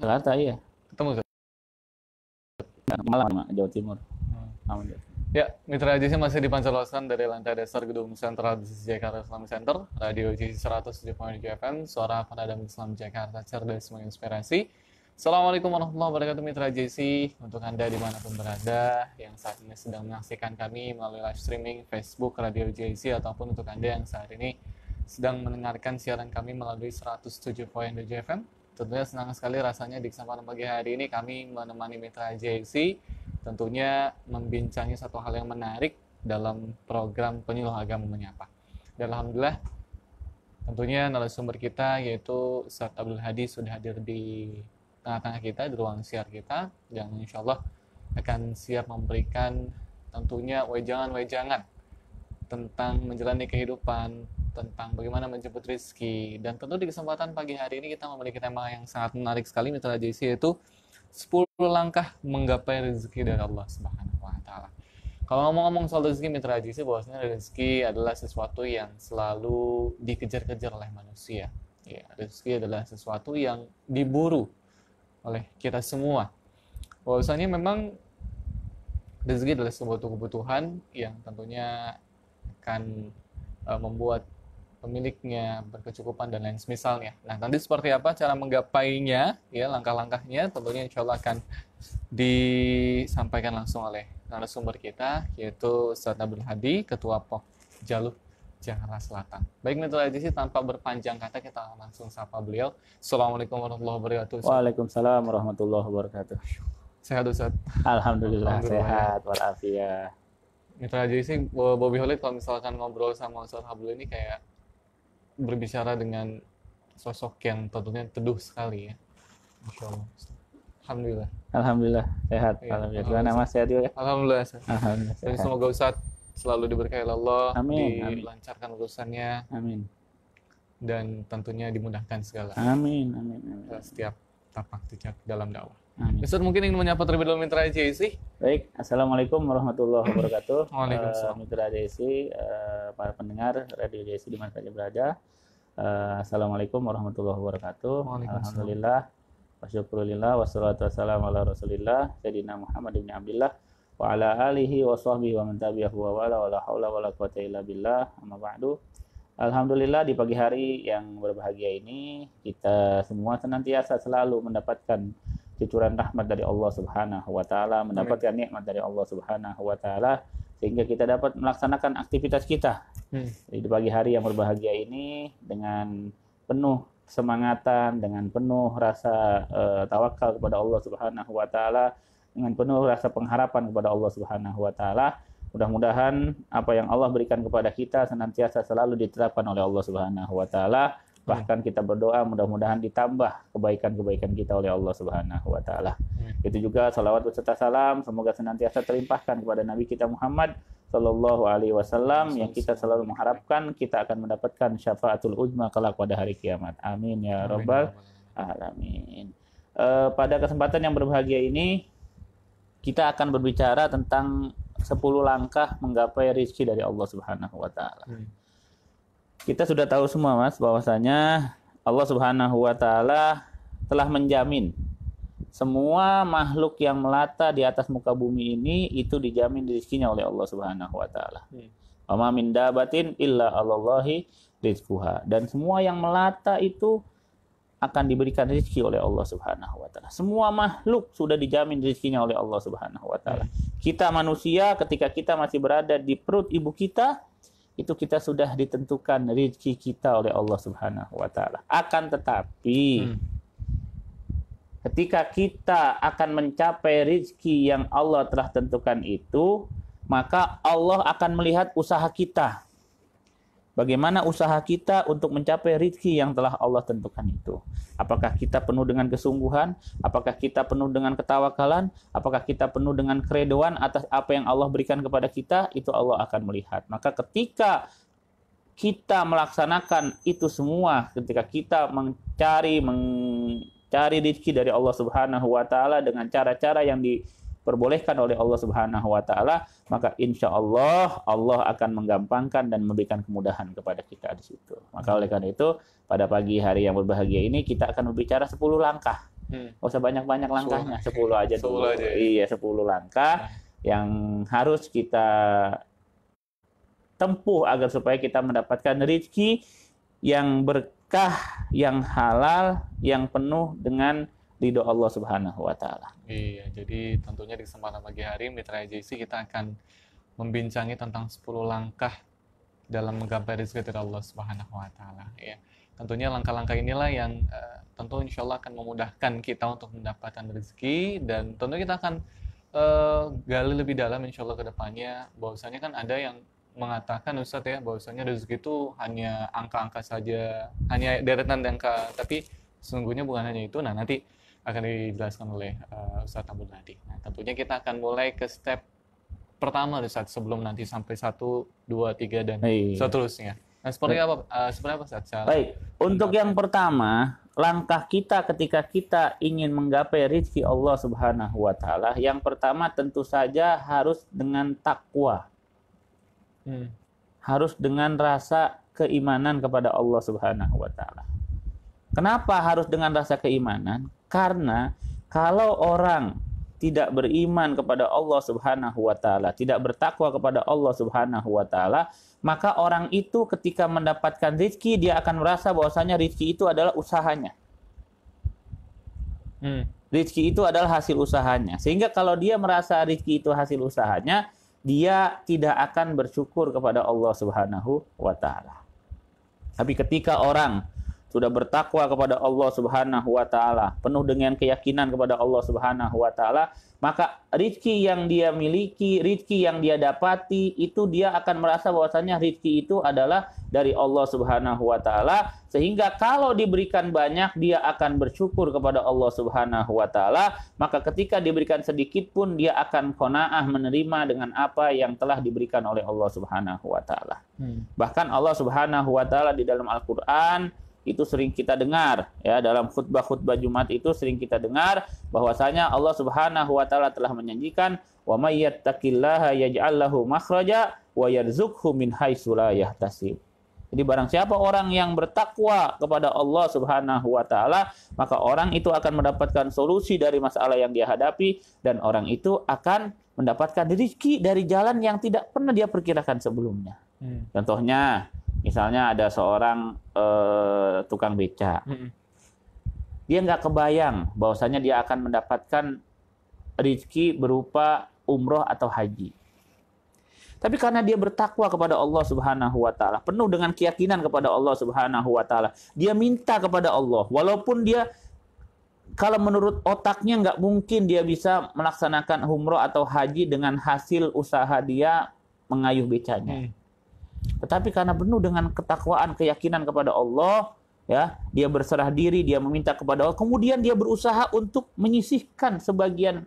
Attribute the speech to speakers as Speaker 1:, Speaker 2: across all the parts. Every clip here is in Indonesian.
Speaker 1: Jakarta iya. Ketemu nah, Malang, Jawa Timur. Hmm.
Speaker 2: Ya, mitra Jisi masih di Pancelosan dari lantai dasar gedung Sentra Jakarta Islam Center, Radio JC 100 FM, suara penadam Islam Jakarta cerdas menginspirasi. Assalamualaikum warahmatullahi wabarakatuh mitra JC untuk Anda dimanapun berada yang saat ini sedang menyaksikan kami melalui live streaming Facebook Radio JC ataupun untuk Anda yang saat ini sedang mendengarkan siaran kami melalui 107.2 FM Tentunya senang sekali rasanya di kesempatan pagi hari ini kami menemani mitra JC tentunya membincangi satu hal yang menarik dalam program penyuluh agama menyapa. Dan alhamdulillah tentunya narasumber kita yaitu Ustaz Abdul Hadi sudah hadir di tengah-tengah kita di ruang siar kita yang insya Allah akan siap memberikan tentunya wejangan-wejangan tentang menjalani kehidupan tentang bagaimana menjemput rizki. Dan tentu di kesempatan pagi hari ini kita memiliki tema yang sangat menarik sekali mitra JC yaitu 10 langkah menggapai rezeki dari Allah Subhanahu wa taala. Kalau ngomong-ngomong soal rezeki mitra JC bahwasanya rezeki adalah sesuatu yang selalu dikejar-kejar oleh manusia. Ya, rezeki adalah sesuatu yang diburu oleh kita semua. Bahwasanya memang rezeki adalah sebuah kebutuhan yang tentunya akan e, membuat pemiliknya, berkecukupan dan lain semisalnya. Nah, nanti seperti apa cara menggapainya, ya langkah-langkahnya tentunya insya Allah akan disampaikan langsung oleh narasumber kita, yaitu Ustaz Abdul Hadi, Ketua POK Jaluh Jakarta Selatan. Baik, aja sih tanpa berpanjang kata kita langsung sapa beliau. Assalamualaikum warahmatullahi wabarakatuh.
Speaker 1: Waalaikumsalam warahmatullahi wabarakatuh. Sehat Ustaz? Alhamdulillah, Alhamdulillah. sehat walafiat.
Speaker 2: Mitra edisi Bobby Holid kalau misalkan ngobrol sama Ustaz Habul ini kayak berbicara dengan sosok yang tentunya teduh sekali ya. Masya Allah. Alhamdulillah.
Speaker 1: Alhamdulillah sehat. Iya. Ya, alhamdulillah. Alhamdulillah. Nama sehat juga. Alhamdulillah. Alhamdulillah. Sehat. Jadi semoga
Speaker 2: Ustaz selalu diberkahi Allah, Amin. dilancarkan urusannya. Amin. Dan tentunya dimudahkan segala. Amin. Amin. amin. Setiap tapak
Speaker 1: tijak dalam dakwah. Amin. Nah, Ustaz mungkin ingin menyapa
Speaker 2: terlebih dahulu mitra JC.
Speaker 1: Baik, Assalamualaikum warahmatullahi wabarakatuh. Waalaikumsalam. Uh, mitra JC, uh, eh, para pendengar Radio JC di mana saja berada. Uh, Assalamualaikum warahmatullahi wabarakatuh. Alhamdulillah. Wasyukurillah wassalatu wassalamu ala Rasulillah Sayyidina Muhammad bin Abdullah wa ala alihi wa sahbihi wa man tabi'ahu wa wala wala haula wala quwata illa billah amma ba'du. Alhamdulillah di pagi hari yang berbahagia ini kita semua senantiasa selalu mendapatkan cucuran rahmat dari Allah Subhanahu wa taala, mendapatkan nikmat dari Allah Subhanahu wa taala sehingga kita dapat melaksanakan aktivitas kita. Hmm. Di pagi hari yang berbahagia ini dengan penuh semangatan, dengan penuh rasa uh, tawakal kepada Allah Subhanahu wa taala, dengan penuh rasa pengharapan kepada Allah Subhanahu wa taala. Mudah-mudahan apa yang Allah berikan kepada kita senantiasa selalu diterapkan oleh Allah Subhanahu wa taala Bahkan kita berdoa mudah-mudahan ditambah kebaikan-kebaikan kita oleh Allah Subhanahu wa taala. Hmm. Itu juga salawat beserta salam semoga senantiasa terlimpahkan kepada Nabi kita Muhammad Sallallahu Alaihi Wasallam yang kita selalu mengharapkan kita akan mendapatkan syafaatul uzma kelak pada hari kiamat. Amin ya, ya rabbal alamin. Uh, pada kesempatan yang berbahagia ini kita akan berbicara tentang 10 langkah menggapai rizki dari Allah Subhanahu Wa Taala. Hmm. Kita sudah tahu semua Mas bahwasanya Allah Subhanahu wa taala telah menjamin semua makhluk yang melata di atas muka bumi ini itu dijamin rezekinya oleh Allah Subhanahu wa taala. Hmm. Wa min dabatin illa alallahi rizquha. Dan semua yang melata itu akan diberikan rezeki oleh Allah Subhanahu wa taala. Semua makhluk sudah dijamin rezekinya oleh Allah Subhanahu wa taala. Hmm. Kita manusia ketika kita masih berada di perut ibu kita itu kita sudah ditentukan rezeki kita oleh Allah Subhanahu wa taala. Akan tetapi hmm. ketika kita akan mencapai rezeki yang Allah telah tentukan itu, maka Allah akan melihat usaha kita. Bagaimana usaha kita untuk mencapai rizki yang telah Allah tentukan itu? Apakah kita penuh dengan kesungguhan? Apakah kita penuh dengan ketawakalan? Apakah kita penuh dengan keredoan atas apa yang Allah berikan kepada kita? Itu Allah akan melihat. Maka ketika kita melaksanakan itu semua, ketika kita mencari mencari rizki dari Allah Subhanahu wa taala dengan cara-cara yang di diperbolehkan oleh Allah Subhanahu wa taala, maka insya Allah Allah akan menggampangkan dan memberikan kemudahan kepada kita di situ. Maka oleh karena itu, pada pagi hari yang berbahagia ini kita akan berbicara 10 langkah. Hmm. usah banyak-banyak langkahnya, 10 aja 10 Aja. Ya. Iya, 10 langkah hmm. yang harus kita tempuh agar supaya kita mendapatkan rezeki yang berkah, yang halal, yang penuh dengan ridho Allah Subhanahu wa taala.
Speaker 2: Iya, jadi tentunya di kesempatan pagi hari Mitra JC kita akan membincangi tentang 10 langkah dalam menggapai rezeki dari Allah Subhanahu wa taala ya. Tentunya langkah-langkah inilah yang uh, tentu insya Allah akan memudahkan kita untuk mendapatkan rezeki dan tentu kita akan uh, gali lebih dalam insya Allah ke depannya bahwasanya kan ada yang mengatakan Ustadz ya bahwasanya rezeki itu hanya angka-angka saja hanya deretan angka tapi sesungguhnya bukan hanya itu nah nanti akan dijelaskan oleh uh, Ustadz Abdul Nadi. Nah, tentunya kita akan mulai ke step pertama Ustaz sebelum nanti sampai satu dua tiga dan Hei. Iya. seterusnya. Nah, seperti apa uh, eh, seperti apa Cara Baik,
Speaker 1: untuk yang pertama, langkah kita ketika kita ingin menggapai rizki Allah Subhanahu wa taala, yang pertama tentu saja harus dengan takwa. Hmm. Harus dengan rasa keimanan kepada Allah Subhanahu wa taala. Kenapa harus dengan rasa keimanan? Karena kalau orang tidak beriman kepada Allah Subhanahu wa taala, tidak bertakwa kepada Allah Subhanahu wa taala, maka orang itu ketika mendapatkan rizki dia akan merasa bahwasanya rizki itu adalah usahanya. Hmm. Rizki itu adalah hasil usahanya. Sehingga kalau dia merasa rizki itu hasil usahanya, dia tidak akan bersyukur kepada Allah Subhanahu wa taala. Tapi ketika orang sudah bertakwa kepada Allah Subhanahu wa taala, penuh dengan keyakinan kepada Allah Subhanahu wa taala, maka rizki yang dia miliki, rizki yang dia dapati itu dia akan merasa bahwasanya rizki itu adalah dari Allah Subhanahu wa taala sehingga kalau diberikan banyak dia akan bersyukur kepada Allah Subhanahu wa taala, maka ketika diberikan sedikit pun dia akan qanaah menerima dengan apa yang telah diberikan oleh Allah Subhanahu wa taala. Hmm. Bahkan Allah Subhanahu wa taala di dalam Al-Qur'an itu sering kita dengar ya dalam khutbah-khutbah Jumat itu sering kita dengar bahwasanya Allah Subhanahu wa taala telah menjanjikan wa may yattaqillaha yaj'al lahu makhraja wa yarzuqhu min haitsu la yahtasib. Jadi barang siapa orang yang bertakwa kepada Allah Subhanahu wa taala, maka orang itu akan mendapatkan solusi dari masalah yang dia hadapi dan orang itu akan mendapatkan rezeki dari jalan yang tidak pernah dia perkirakan sebelumnya. Hmm. Contohnya, misalnya ada seorang uh, tukang beca hmm. dia nggak kebayang bahwasanya dia akan mendapatkan rizki berupa umroh atau haji tapi karena dia bertakwa kepada Allah Subhanahu wa taala, penuh dengan keyakinan kepada Allah Subhanahu wa taala, dia minta kepada Allah walaupun dia kalau menurut otaknya nggak mungkin dia bisa melaksanakan umroh atau haji dengan hasil usaha dia mengayuh becanya. Hmm. Tetapi karena penuh dengan ketakwaan, keyakinan kepada Allah, ya, dia berserah diri, dia meminta kepada Allah, kemudian dia berusaha untuk menyisihkan sebagian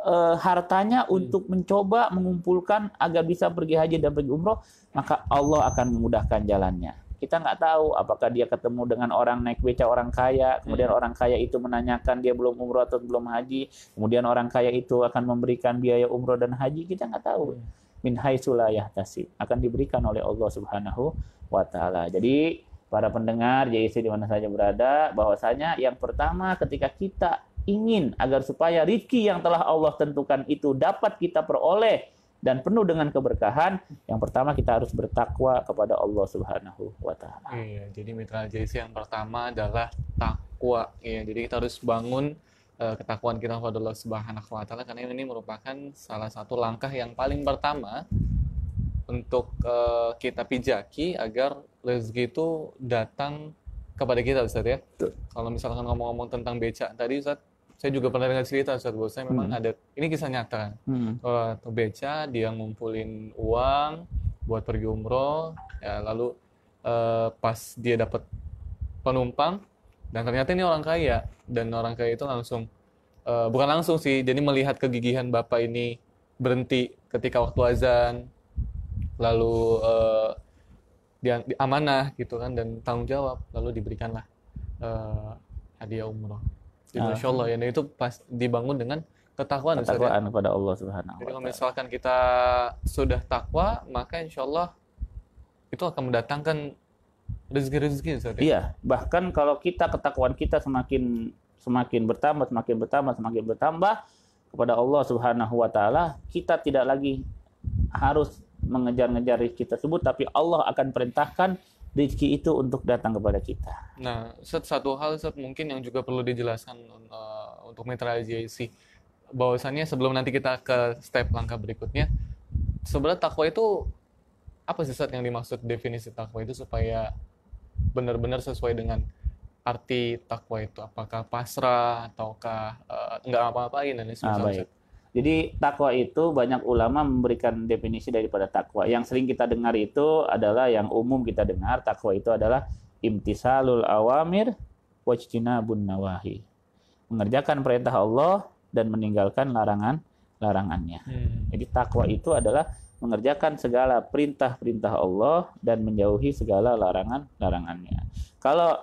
Speaker 1: e, hartanya hmm. untuk mencoba mengumpulkan agar bisa pergi haji dan pergi umroh, maka Allah akan memudahkan jalannya. Kita nggak tahu apakah dia ketemu dengan orang naik beca orang kaya, kemudian hmm. orang kaya itu menanyakan dia belum umroh atau belum haji, kemudian orang kaya itu akan memberikan biaya umroh dan haji, kita nggak tahu. Hmm min haitsulayah tasi akan diberikan oleh Allah Subhanahu wa taala. Jadi para pendengar JIC di mana saja berada bahwasanya yang pertama ketika kita ingin agar supaya rizki yang telah Allah tentukan itu dapat kita peroleh dan penuh dengan keberkahan, yang pertama kita harus bertakwa kepada Allah Subhanahu wa taala.
Speaker 3: Iya,
Speaker 2: jadi mitra JC yang pertama adalah
Speaker 1: takwa.
Speaker 2: Iya, jadi kita harus bangun Eh, ketakuan kita kepada Allah Subhanahu wa taala karena ini merupakan salah satu langkah yang paling pertama untuk uh, kita pijaki agar rezeki itu datang kepada kita Ustaz ya. Kalau misalkan ngomong-ngomong tentang becak tadi Ustaz saya juga pernah dengar cerita Ustaz bahwa saya memang hmm. ada ini kisah nyata kan. Hmm. Uh, beca dia ngumpulin uang buat pergi umroh ya lalu uh, pas dia dapat penumpang dan ternyata ini orang kaya dan orang kaya itu langsung uh, bukan langsung sih jadi melihat kegigihan bapak ini berhenti ketika waktu azan lalu uh, dia di amanah gitu kan dan tanggung jawab lalu diberikanlah uh, hadiah umroh jadi ah. masya Allah ya itu pas dibangun dengan ketakwaan ya. ketakwaan pada
Speaker 1: kepada Allah Subhanahu Wa Taala Jadi
Speaker 2: kalau misalkan kita
Speaker 1: sudah takwa maka insya Allah itu akan mendatangkan rezeki-rezeki sorry. Iya, bahkan kalau kita ketakuan kita semakin semakin bertambah, semakin bertambah, semakin bertambah kepada Allah Subhanahu wa taala, kita tidak lagi harus mengejar-ngejar rezeki tersebut tapi Allah akan perintahkan rezeki itu untuk datang kepada kita.
Speaker 2: Nah, set satu hal set mungkin yang juga perlu dijelaskan uh, untuk mitra JIC bahwasannya sebelum nanti kita ke step langkah berikutnya sebenarnya takwa itu apa sih saat yang dimaksud definisi takwa itu supaya benar-benar sesuai dengan arti takwa itu apakah pasrah ataukah uh, nggak apa-apain dan ah, sebagainya.
Speaker 1: Ah, jadi takwa itu banyak ulama memberikan definisi daripada takwa. Yang sering kita dengar itu adalah yang umum kita dengar takwa itu adalah imtisalul awamir wajtinabun nawahi. Mengerjakan perintah Allah dan meninggalkan larangan larangannya. Hmm. Jadi takwa itu adalah mengerjakan segala perintah-perintah Allah dan menjauhi segala larangan-larangannya. Kalau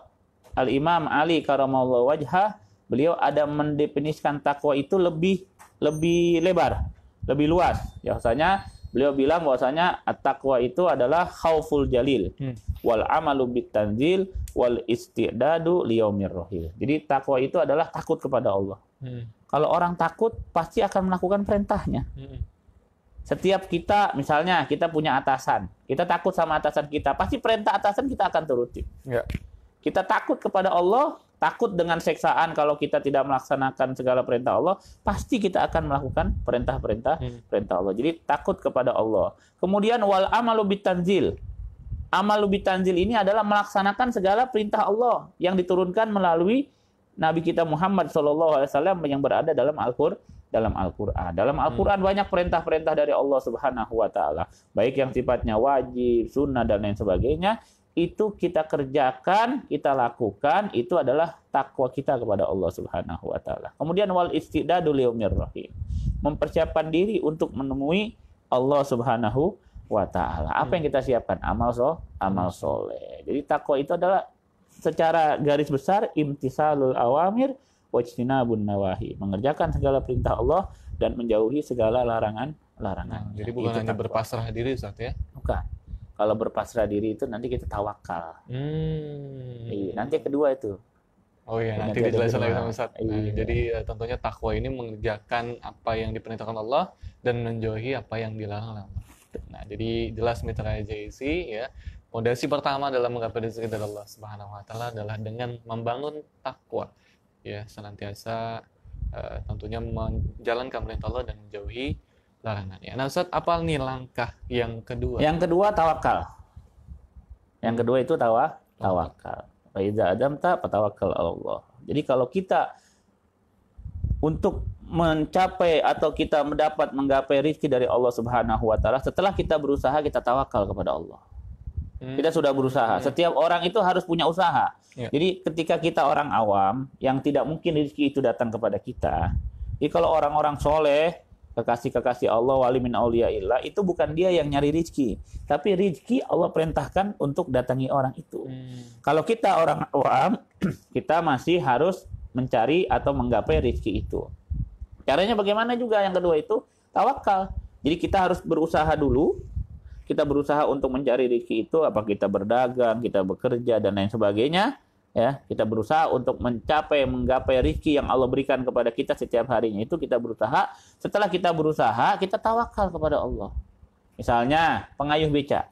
Speaker 1: Al-Imam Ali karamallahu wajhah, beliau ada mendefinisikan takwa itu lebih lebih lebar, lebih luas. Biasanya ya, beliau bilang bahwasanya takwa itu adalah khauful jalil hmm. wal amalu bitanzil wal istidadu liyaumir rohil. Jadi takwa itu adalah takut kepada Allah. Hmm. Kalau orang takut pasti akan melakukan perintahnya. Hmm setiap kita, misalnya kita punya atasan, kita takut sama atasan kita, pasti perintah atasan kita akan turuti. Ya. Kita takut kepada Allah, takut dengan seksaan kalau kita tidak melaksanakan segala perintah Allah, pasti kita akan melakukan perintah-perintah hmm. perintah Allah. Jadi takut kepada Allah. Kemudian wal amalu bitanzil. Amalu bitanzil ini adalah melaksanakan segala perintah Allah yang diturunkan melalui Nabi kita Muhammad SAW yang berada dalam Al-Qur'an dalam Al-Qur'an. Dalam hmm. Al-Qur'an hmm. banyak perintah-perintah dari Allah Subhanahu wa taala, baik yang sifatnya wajib, sunnah dan lain sebagainya itu kita kerjakan, kita lakukan, itu adalah takwa kita kepada Allah Subhanahu wa taala. Kemudian wal istidadu liyaumir rahim. Mempersiapkan diri untuk menemui Allah Subhanahu wa taala. Apa hmm. yang kita siapkan? Amal so, amal soleh. Jadi takwa itu adalah secara garis besar imtisalul awamir wajtinabun nawahi, mengerjakan segala perintah Allah dan menjauhi segala larangan-larangan. Nah, jadi nah, bukan hanya berpasrah berpasrah diri saat ya. Bukan. Kalau berpasrah diri itu nanti kita tawakal. Hmm. Iya, nanti kedua itu. Oh iya, nanti kedua lagi sama Ustaz. Nah, iya. Jadi eh,
Speaker 2: tentunya takwa ini mengerjakan apa yang diperintahkan Allah dan menjauhi apa yang dilarang Allah. Nah, jadi jelas mitra JIC ya. Pondasi pertama dalam menggapai rezeki dari Allah Subhanahu wa taala adalah dengan membangun takwa ya senantiasa uh, tentunya menjalankan perintah Allah dan menjauhi larangannya. Nah Ustaz, apa nih langkah yang kedua? Yang
Speaker 1: kedua tawakal. Yang kedua itu tawa tawakal. Faiza adam tak tawakal Allah. Jadi kalau kita untuk mencapai atau kita mendapat menggapai rizki dari Allah Subhanahu wa taala setelah kita berusaha kita tawakal kepada Allah. Kita hmm. sudah berusaha. Hmm. Setiap orang itu harus punya usaha. Ya. Jadi ketika kita orang awam yang tidak mungkin rezeki itu datang kepada kita, jadi kalau orang-orang soleh, kekasih-kekasih Allah, wali min aulia illah, itu bukan dia yang nyari rezeki, tapi rezeki Allah perintahkan untuk datangi orang itu. Hmm. Kalau kita orang awam, kita masih harus mencari atau menggapai rezeki itu. Caranya bagaimana juga yang kedua itu tawakal. Jadi kita harus berusaha dulu kita berusaha untuk mencari rezeki itu apa kita berdagang, kita bekerja dan lain sebagainya, ya kita berusaha untuk mencapai menggapai rizki yang Allah berikan kepada kita setiap harinya itu kita berusaha setelah kita berusaha kita tawakal kepada Allah misalnya pengayuh beca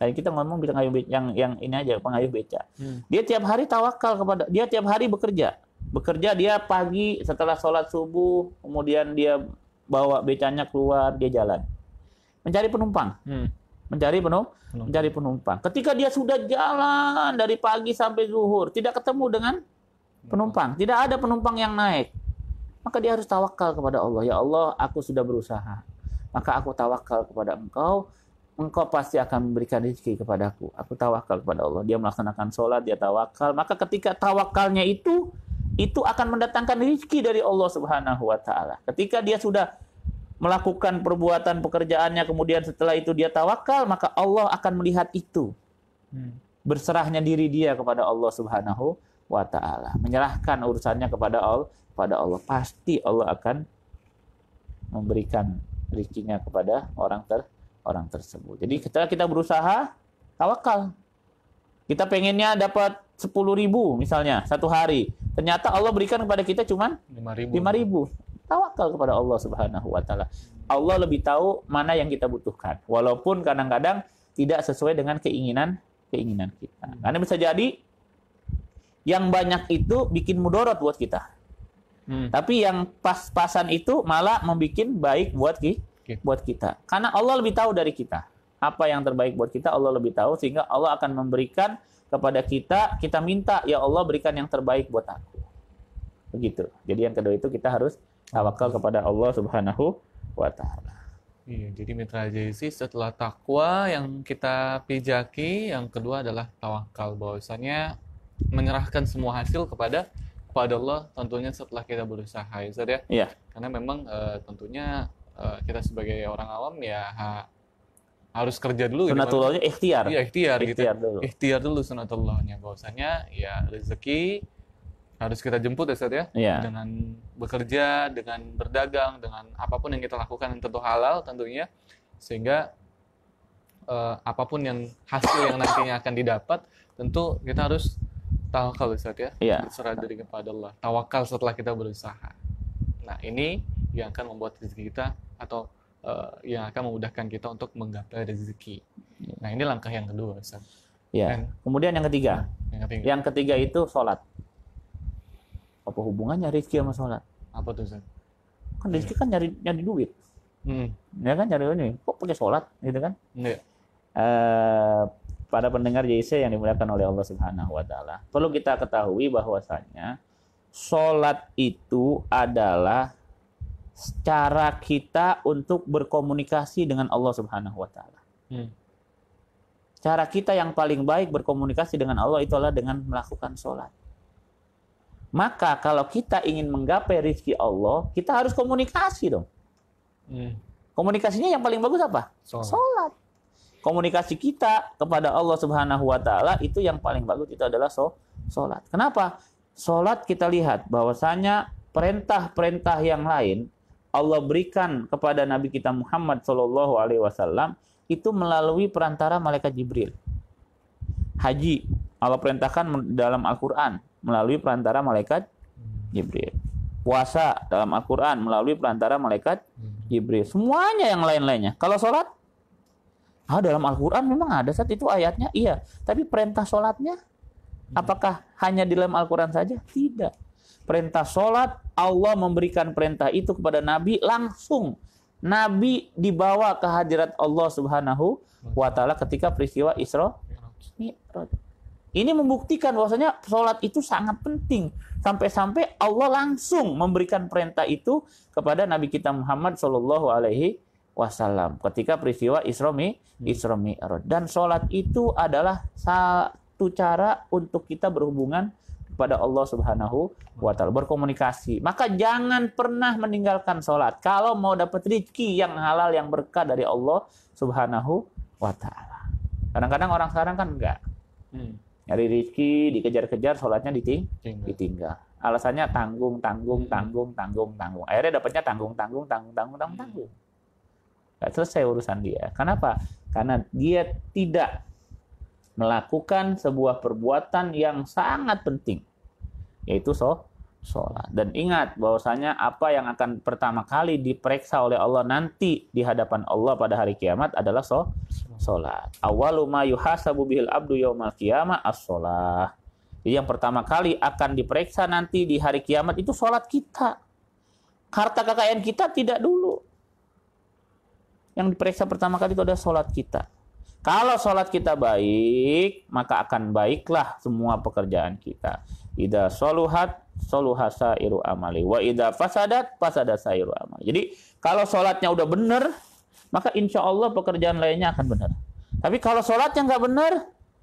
Speaker 1: tadi kita ngomong pengayuh yang yang ini aja pengayuh beca hmm. dia tiap hari tawakal kepada dia tiap hari bekerja bekerja dia pagi setelah sholat subuh kemudian dia bawa becanya keluar dia jalan mencari penumpang hmm mencari penuh, penumpang. mencari penumpang. Ketika dia sudah jalan dari pagi sampai zuhur, tidak ketemu dengan penumpang, tidak ada penumpang yang naik. Maka dia harus tawakal kepada Allah. Ya Allah, aku sudah berusaha. Maka aku tawakal kepada Engkau. Engkau pasti akan memberikan rezeki kepadaku. Aku tawakal kepada Allah. Dia melaksanakan sholat, dia tawakal. Maka ketika tawakalnya itu, itu akan mendatangkan rezeki dari Allah Subhanahu wa taala. Ketika dia sudah melakukan perbuatan pekerjaannya kemudian setelah itu dia tawakal maka Allah akan melihat itu hmm. berserahnya diri dia kepada Allah Subhanahu wa taala menyerahkan urusannya kepada Allah kepada Allah pasti Allah akan memberikan rezekinya kepada orang ter orang tersebut jadi setelah kita berusaha tawakal kita pengennya dapat 10.000 misalnya satu hari ternyata Allah berikan kepada kita cuma 5.000. ribu. ribu tawakal kepada Allah Subhanahu wa taala. Allah lebih tahu mana yang kita butuhkan walaupun kadang-kadang tidak sesuai dengan keinginan keinginan kita. Hmm. Karena bisa jadi yang banyak itu bikin mudorot buat kita. Hmm. Tapi yang pas-pasan itu malah membuat baik buat ki okay. buat kita. Karena Allah lebih tahu dari kita. Apa yang terbaik buat kita Allah lebih tahu sehingga Allah akan memberikan kepada kita kita minta ya Allah berikan yang terbaik buat aku begitu. Jadi yang kedua itu kita harus tawakal kepada Allah Subhanahu wa taala. Iya, jadi mitra JC
Speaker 2: setelah takwa yang kita pijaki, yang kedua adalah tawakal bahwasanya menyerahkan semua hasil kepada kepada Allah tentunya setelah kita berusaha ya Ustaz ya. Iya. Karena memang e, tentunya e, kita sebagai orang awam ya ha, harus kerja dulu gitu kan. sunatullahnya ikhtiar. Iya, ikhtiar, gitu. ikhtiar gitu. Dulu. Ikhtiar dulu sunatullahnya bahwasanya ya rezeki harus kita jemput ya Ustaz ya yeah. dengan bekerja dengan berdagang dengan apapun yang kita lakukan yang tentu halal tentunya sehingga uh, apapun yang hasil yang nantinya akan didapat tentu kita harus tawakal Ustaz ya yeah. Iya. serah diri kepada Allah tawakal setelah kita berusaha nah ini yang akan membuat rezeki kita atau uh, yang akan memudahkan kita untuk
Speaker 1: menggapai rezeki. Iya. Nah ini langkah yang kedua, Ustaz. Ya. Kemudian yang ketiga. Yang ketiga, yang ketiga itu sholat apa hubungannya rezeki sama sholat apa tuh Ustaz? kan rezeki kan nyari nyari duit hmm. ya kan nyari ini kok pakai sholat gitu kan yeah. Iya. uh, pada pendengar JC yang dimuliakan oleh Allah Subhanahu wa taala perlu kita ketahui bahwasanya sholat itu adalah cara kita untuk berkomunikasi dengan Allah Subhanahu wa taala. Hmm. Cara kita yang paling baik berkomunikasi dengan Allah itu adalah dengan melakukan sholat. Maka kalau kita ingin menggapai rizki Allah, kita harus komunikasi dong. Hmm. Komunikasinya yang paling bagus apa? Solat. Komunikasi kita kepada Allah Subhanahu wa taala itu yang paling bagus itu adalah sholat. Kenapa? Sholat kita lihat bahwasanya perintah-perintah yang lain Allah berikan kepada Nabi kita Muhammad Shallallahu Alaihi Wasallam itu melalui perantara malaikat Jibril. Haji Allah perintahkan dalam Al-Quran melalui perantara malaikat Jibril. Puasa dalam Al-Quran melalui perantara malaikat Jibril. Semuanya yang lain-lainnya. Kalau sholat, ah dalam Al-Quran memang ada saat itu ayatnya, iya. Tapi perintah sholatnya, apakah hanya di dalam Al-Quran saja? Tidak. Perintah sholat, Allah memberikan perintah itu kepada Nabi langsung. Nabi dibawa ke hadirat Allah Subhanahu wa taala ketika peristiwa Isra Mi'raj. Ini membuktikan bahwasanya sholat itu sangat penting. Sampai-sampai Allah langsung memberikan perintah itu kepada Nabi kita Muhammad Shallallahu Alaihi Wasallam ketika peristiwa hmm. Isra Mi'raj. Dan sholat itu adalah satu cara untuk kita berhubungan kepada Allah Subhanahu wa taala, berkomunikasi. Maka jangan pernah meninggalkan sholat kalau mau dapat rezeki yang halal yang berkah dari Allah Subhanahu wa taala. Kadang-kadang orang sekarang kan enggak. Hmm nyari rezeki dikejar-kejar sholatnya diting tinggal. ditinggal alasannya tanggung tanggung hmm. tanggung tanggung tanggung akhirnya dapatnya tanggung tanggung tanggung tanggung tanggung hmm. tanggung nggak selesai urusan dia kenapa karena dia tidak melakukan sebuah perbuatan yang sangat penting yaitu so sholat dan ingat bahwasanya apa yang akan pertama kali diperiksa oleh Allah nanti di hadapan Allah pada hari kiamat adalah so Sholat. Awalu ma yuhasabu bihil abdu yaumal qiyamah as-sholat. Jadi yang pertama kali akan diperiksa nanti di hari kiamat itu sholat kita. Harta kekayaan kita tidak dulu. Yang diperiksa pertama kali itu ada sholat kita. Kalau sholat kita baik, maka akan baiklah semua pekerjaan kita. Ida soluhat, soluhasa sairu amali. Wa ida fasadat, fasadat sairu amali. Jadi kalau sholatnya udah bener, maka insya Allah pekerjaan lainnya akan benar. Tapi kalau sholatnya nggak benar,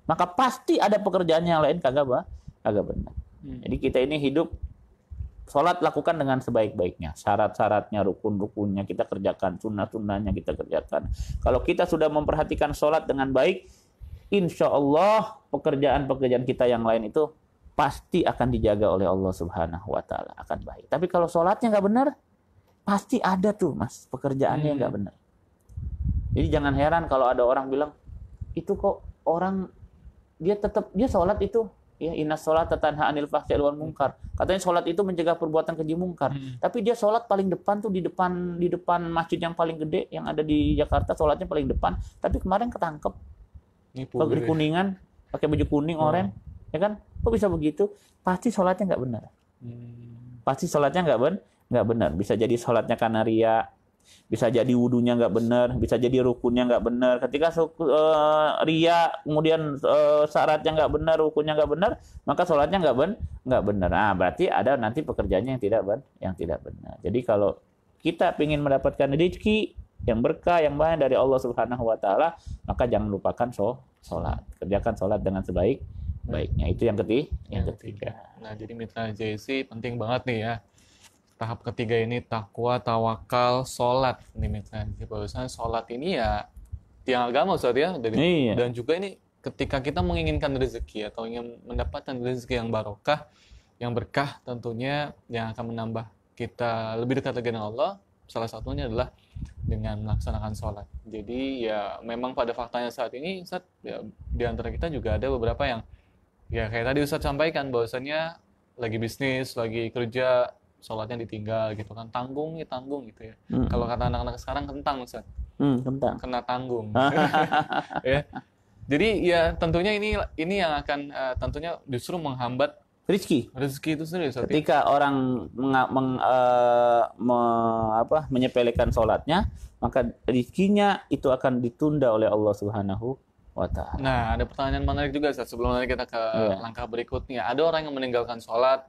Speaker 1: maka pasti ada pekerjaan yang lain kagak apa kagak benar. Hmm. Jadi kita ini hidup sholat lakukan dengan sebaik-baiknya, syarat-syaratnya, rukun-rukunnya kita kerjakan, sunnah-sunnahnya kita kerjakan. Kalau kita sudah memperhatikan sholat dengan baik, insya Allah pekerjaan-pekerjaan kita yang lain itu pasti akan dijaga oleh Allah Subhanahu Wa Taala akan baik. Tapi kalau sholatnya nggak benar, pasti ada tuh mas pekerjaannya nggak hmm. benar. Jadi jangan heran kalau ada orang bilang itu kok orang dia tetap dia sholat itu ya inna sholat tetanha anil fahsya'i wal mungkar. Katanya sholat itu mencegah perbuatan keji mungkar. Hmm. Tapi dia sholat paling depan tuh di depan di depan masjid yang paling gede yang ada di Jakarta sholatnya paling depan. Tapi kemarin ketangkep di kuningan pakai baju kuning hmm. oren ya kan kok bisa begitu pasti sholatnya nggak benar hmm. pasti sholatnya nggak ben nggak benar bisa jadi sholatnya karena ria bisa jadi wudhunya nggak benar, bisa jadi rukunnya nggak benar. Ketika uh, ria kemudian uh, syaratnya nggak benar, rukunnya nggak benar, maka sholatnya nggak ben nggak benar. Nah, berarti ada nanti pekerjaannya yang tidak ben yang tidak benar. Jadi kalau kita ingin mendapatkan rezeki yang berkah yang banyak dari Allah Subhanahu Wa Taala, maka jangan lupakan sholat. Kerjakan sholat dengan sebaik baiknya. Itu yang ketiga. Yang ketiga.
Speaker 2: Nah, jadi mitra JC penting banget nih ya tahap ketiga ini takwa, tawakal, sholat. Ini misalnya nah, barusan sholat ini ya tiang agama Ustaz ya. Dari, iya. Dan juga ini ketika kita menginginkan rezeki atau ingin mendapatkan rezeki yang barokah, yang berkah tentunya yang akan menambah kita lebih dekat lagi dengan Allah. Salah satunya adalah dengan melaksanakan sholat. Jadi ya memang pada faktanya saat ini saat ya, di antara kita juga ada beberapa yang ya kayak tadi Ustaz sampaikan bahwasanya lagi bisnis, lagi kerja, sholatnya ditinggal gitu kan tanggung ya tanggung gitu ya hmm. kalau kata anak-anak sekarang kentang Ustaz. Hmm, kentang kena tanggung ah. ya jadi ya tentunya ini ini yang akan uh, tentunya justru menghambat
Speaker 1: rezeki rezeki itu sendiri Ustaz. ketika orang meng, meng, uh, me, apa, menyepelekan sholatnya maka rizkinya itu akan ditunda oleh Allah Subhanahu
Speaker 2: Nah, ada pertanyaan menarik juga Ustaz. Sebelum nanti kita ke yeah. langkah berikutnya. Ada orang yang meninggalkan sholat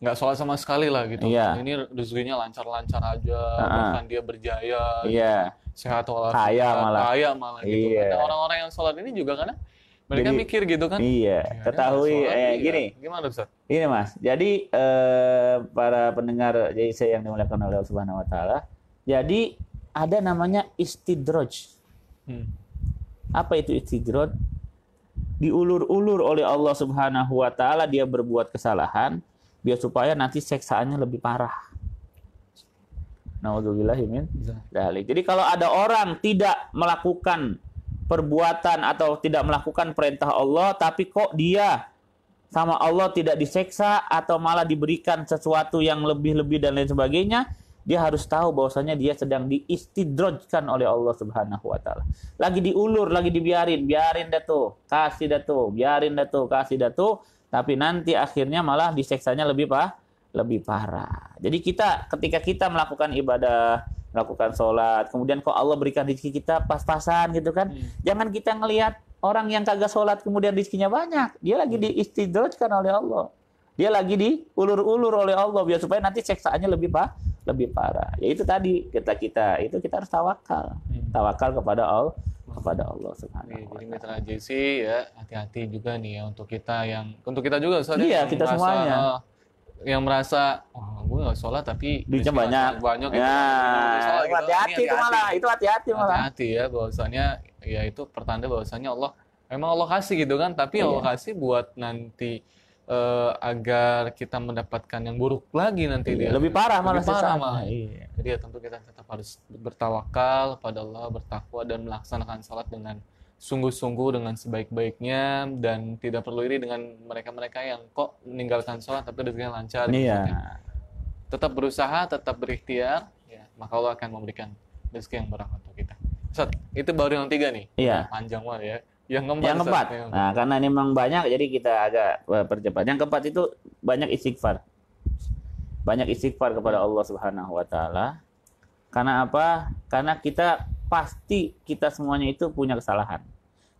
Speaker 2: nggak soal sama sekali lah gitu. Yeah. Ini rezekinya lancar-lancar aja, uh -huh. bahkan dia berjaya, yeah.
Speaker 1: gitu. sehat walafiat, kaya malah, kaya malah gitu. Iya. Kan. orang-orang
Speaker 2: yang sholat ini juga karena
Speaker 1: mereka jadi, mikir gitu kan? Iya, ya, ketahui eh, juga. Iya. gini. Gimana Ustaz? Ini Mas, jadi eh, para pendengar JIC yang dimuliakan oleh Allah Subhanahu wa taala, jadi ada namanya istidraj. Hmm. Apa itu istidraj? Diulur-ulur oleh Allah Subhanahu wa taala dia berbuat kesalahan, biar supaya nanti seksaannya lebih parah. Iya. Jadi kalau ada orang tidak melakukan perbuatan atau tidak melakukan perintah Allah tapi kok dia sama Allah tidak diseksa atau malah diberikan sesuatu yang lebih-lebih dan lain sebagainya, dia harus tahu bahwasanya dia sedang diistidrojkan oleh Allah Subhanahu wa taala. Lagi diulur, lagi dibiarin, biarin dah tuh, kasih dah tuh, biarin dah tuh, kasih dah tuh tapi nanti akhirnya malah diseksanya lebih pah lebih parah. Jadi kita ketika kita melakukan ibadah, melakukan sholat, kemudian kok Allah berikan rezeki kita pas-pasan gitu kan? Hmm. Jangan kita ngelihat orang yang kagak sholat kemudian rezekinya banyak, dia lagi hmm. diistidrojkan oleh Allah, dia lagi diulur-ulur oleh Allah biar supaya nanti seksaannya lebih pah lebih parah. Ya itu tadi kita kita itu kita harus tawakal, hmm. tawakal kepada Allah kepada Allah Subhanahu iya, Jadi mitra
Speaker 2: JC ya hati-hati juga nih ya untuk kita yang untuk kita juga soalnya iya, kita merasa, semuanya eh, yang merasa oh, gue gak sholat tapi duitnya banyak banyak gitu. ya, gitu. hati-hati hati itu malah
Speaker 1: itu hati-hati malah
Speaker 2: hati-hati ya bahwasanya ya itu pertanda bahwasanya Allah memang Allah kasih gitu kan tapi iya. Allah kasih buat nanti uh, agar kita mendapatkan yang buruk lagi nanti iya, dia lebih parah malah lebih parah malah. Iya. Jadi ya tentu kita tetap harus bertawakal pada Allah, bertakwa dan melaksanakan salat dengan sungguh-sungguh dengan sebaik-baiknya dan tidak perlu iri dengan mereka-mereka yang kok meninggalkan sholat tapi rezekinya lancar. Gitu iya. Gitu. Tetap berusaha, tetap berikhtiar, ya, maka Allah akan memberikan rezeki yang berat untuk kita. Set, itu baru yang tiga nih. Iya. panjang banget ya. Yang keempat. Yang keempat.
Speaker 1: Nah, karena ini memang banyak jadi kita agak eh, percepat. Yang keempat itu banyak istighfar. Banyak istighfar kepada Allah Subhanahu wa taala. Karena apa? Karena kita pasti kita semuanya itu punya kesalahan.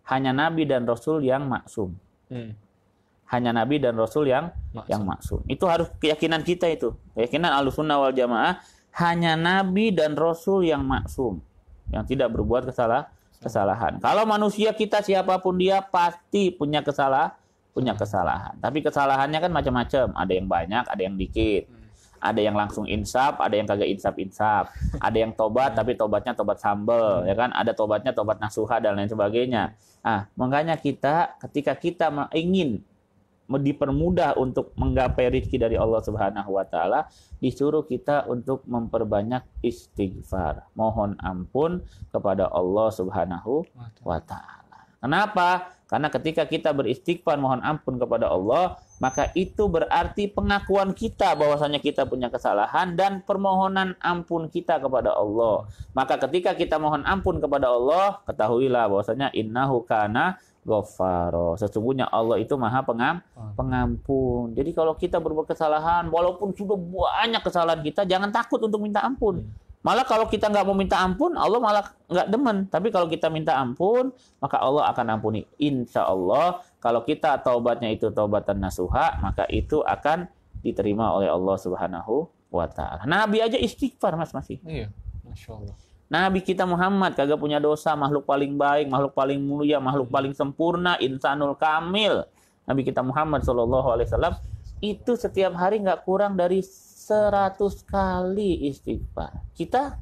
Speaker 1: Hanya nabi dan rasul yang maksum. Hmm. Hanya nabi dan rasul yang maksum. yang maksum. Itu harus keyakinan kita itu. Keyakinan Ahlussunnah wal Jamaah hanya nabi dan rasul yang maksum, yang tidak berbuat kesalahan kesalahan. Kalau manusia kita siapapun dia pasti punya kesalahan, punya kesalahan. Tapi kesalahannya kan macam-macam. Ada yang banyak, ada yang dikit. Hmm. Ada yang langsung insaf, ada yang kagak insaf-insaf. Ada yang tobat hmm. tapi tobatnya tobat sambel, hmm. ya kan? Ada tobatnya tobat nasuha dan lain sebagainya. Ah, makanya kita ketika kita ingin dipermudah untuk menggapai rezeki dari Allah Subhanahu wa taala, disuruh kita untuk memperbanyak istighfar, mohon ampun kepada Allah Subhanahu wa taala. Kenapa? Karena ketika kita beristighfar mohon ampun kepada Allah, maka itu berarti pengakuan kita bahwasanya kita punya kesalahan dan permohonan ampun kita kepada Allah. Maka ketika kita mohon ampun kepada Allah, ketahuilah bahwasanya innahu kana Gofaro. Oh, sesungguhnya Allah itu maha pengam, pengampun. Jadi kalau kita berbuat kesalahan, walaupun sudah banyak kesalahan kita, jangan takut untuk minta ampun. Iya. Malah kalau kita nggak mau minta ampun, Allah malah nggak demen. Tapi kalau kita minta ampun, maka Allah akan ampuni. Insya Allah, kalau kita taubatnya itu taubatan nasuha, maka itu akan diterima oleh Allah Subhanahu wa Ta'ala. Nabi aja istighfar, Mas Masih. Iya, Masya Allah. Nabi kita Muhammad kagak punya dosa, makhluk paling baik, makhluk paling mulia, makhluk paling sempurna, insanul kamil. Nabi kita Muhammad Shallallahu Alaihi Wasallam itu setiap hari nggak kurang dari 100 kali istighfar. Kita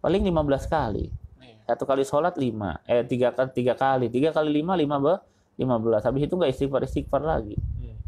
Speaker 1: paling 15 kali. Iya. Satu kali sholat lima, eh tiga, tiga kali, tiga kali lima, lima be, belas. Habis itu nggak istighfar-istighfar lagi. Iya, yeah.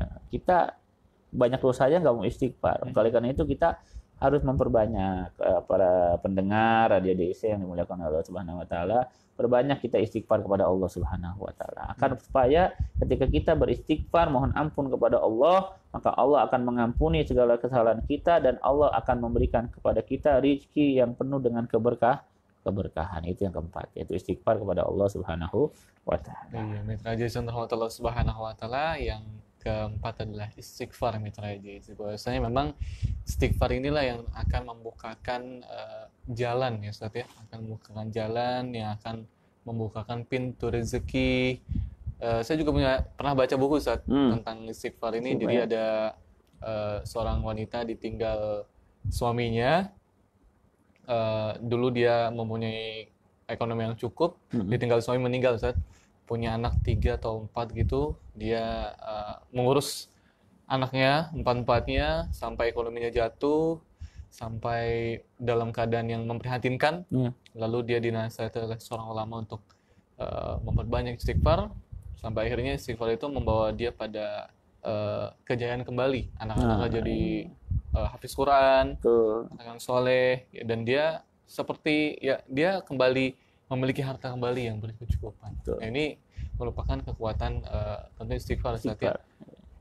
Speaker 1: yeah. kita banyak dosa dosanya nggak mau istighfar. Kali iya. karena itu kita harus memperbanyak uh, para pendengar radio DC yang dimuliakan Allah Subhanahu wa taala, perbanyak kita istighfar kepada Allah Subhanahu wa taala. Akan hmm. supaya ketika kita beristighfar mohon ampun kepada Allah, maka Allah akan mengampuni segala kesalahan kita dan Allah akan memberikan kepada kita rizki yang penuh dengan keberkah keberkahan itu yang keempat yaitu istighfar kepada Allah Subhanahu wa taala.
Speaker 2: Iya, minta Subhanahu wa taala yang keempat adalah istighfar mitra jadi bahwasanya memang istighfar inilah yang akan membukakan uh, jalan ya Ustaz ya akan membukakan jalan yang akan membukakan pintu rezeki uh, saya juga punya pernah baca buku Ustaz hmm. tentang istighfar ini jadi ya. ada uh, seorang wanita ditinggal suaminya uh, dulu dia mempunyai ekonomi yang cukup hmm. ditinggal suami meninggal Ustaz punya anak tiga atau empat gitu dia uh, mengurus anaknya empat empatnya sampai ekonominya jatuh sampai dalam keadaan yang memprihatinkan hmm. lalu dia dinasihati oleh seorang ulama untuk uh, memperbanyak istighfar sampai akhirnya istighfar itu membawa dia pada uh, kejayaan kembali anak-anaknya nah. jadi uh, hafiz Quran, anak-anak soleh ya, dan dia seperti ya dia kembali memiliki harta kembali yang berkecukupan. Nah, ini merupakan kekuatan uh, eh, tentu istighfar, ya. istighfar.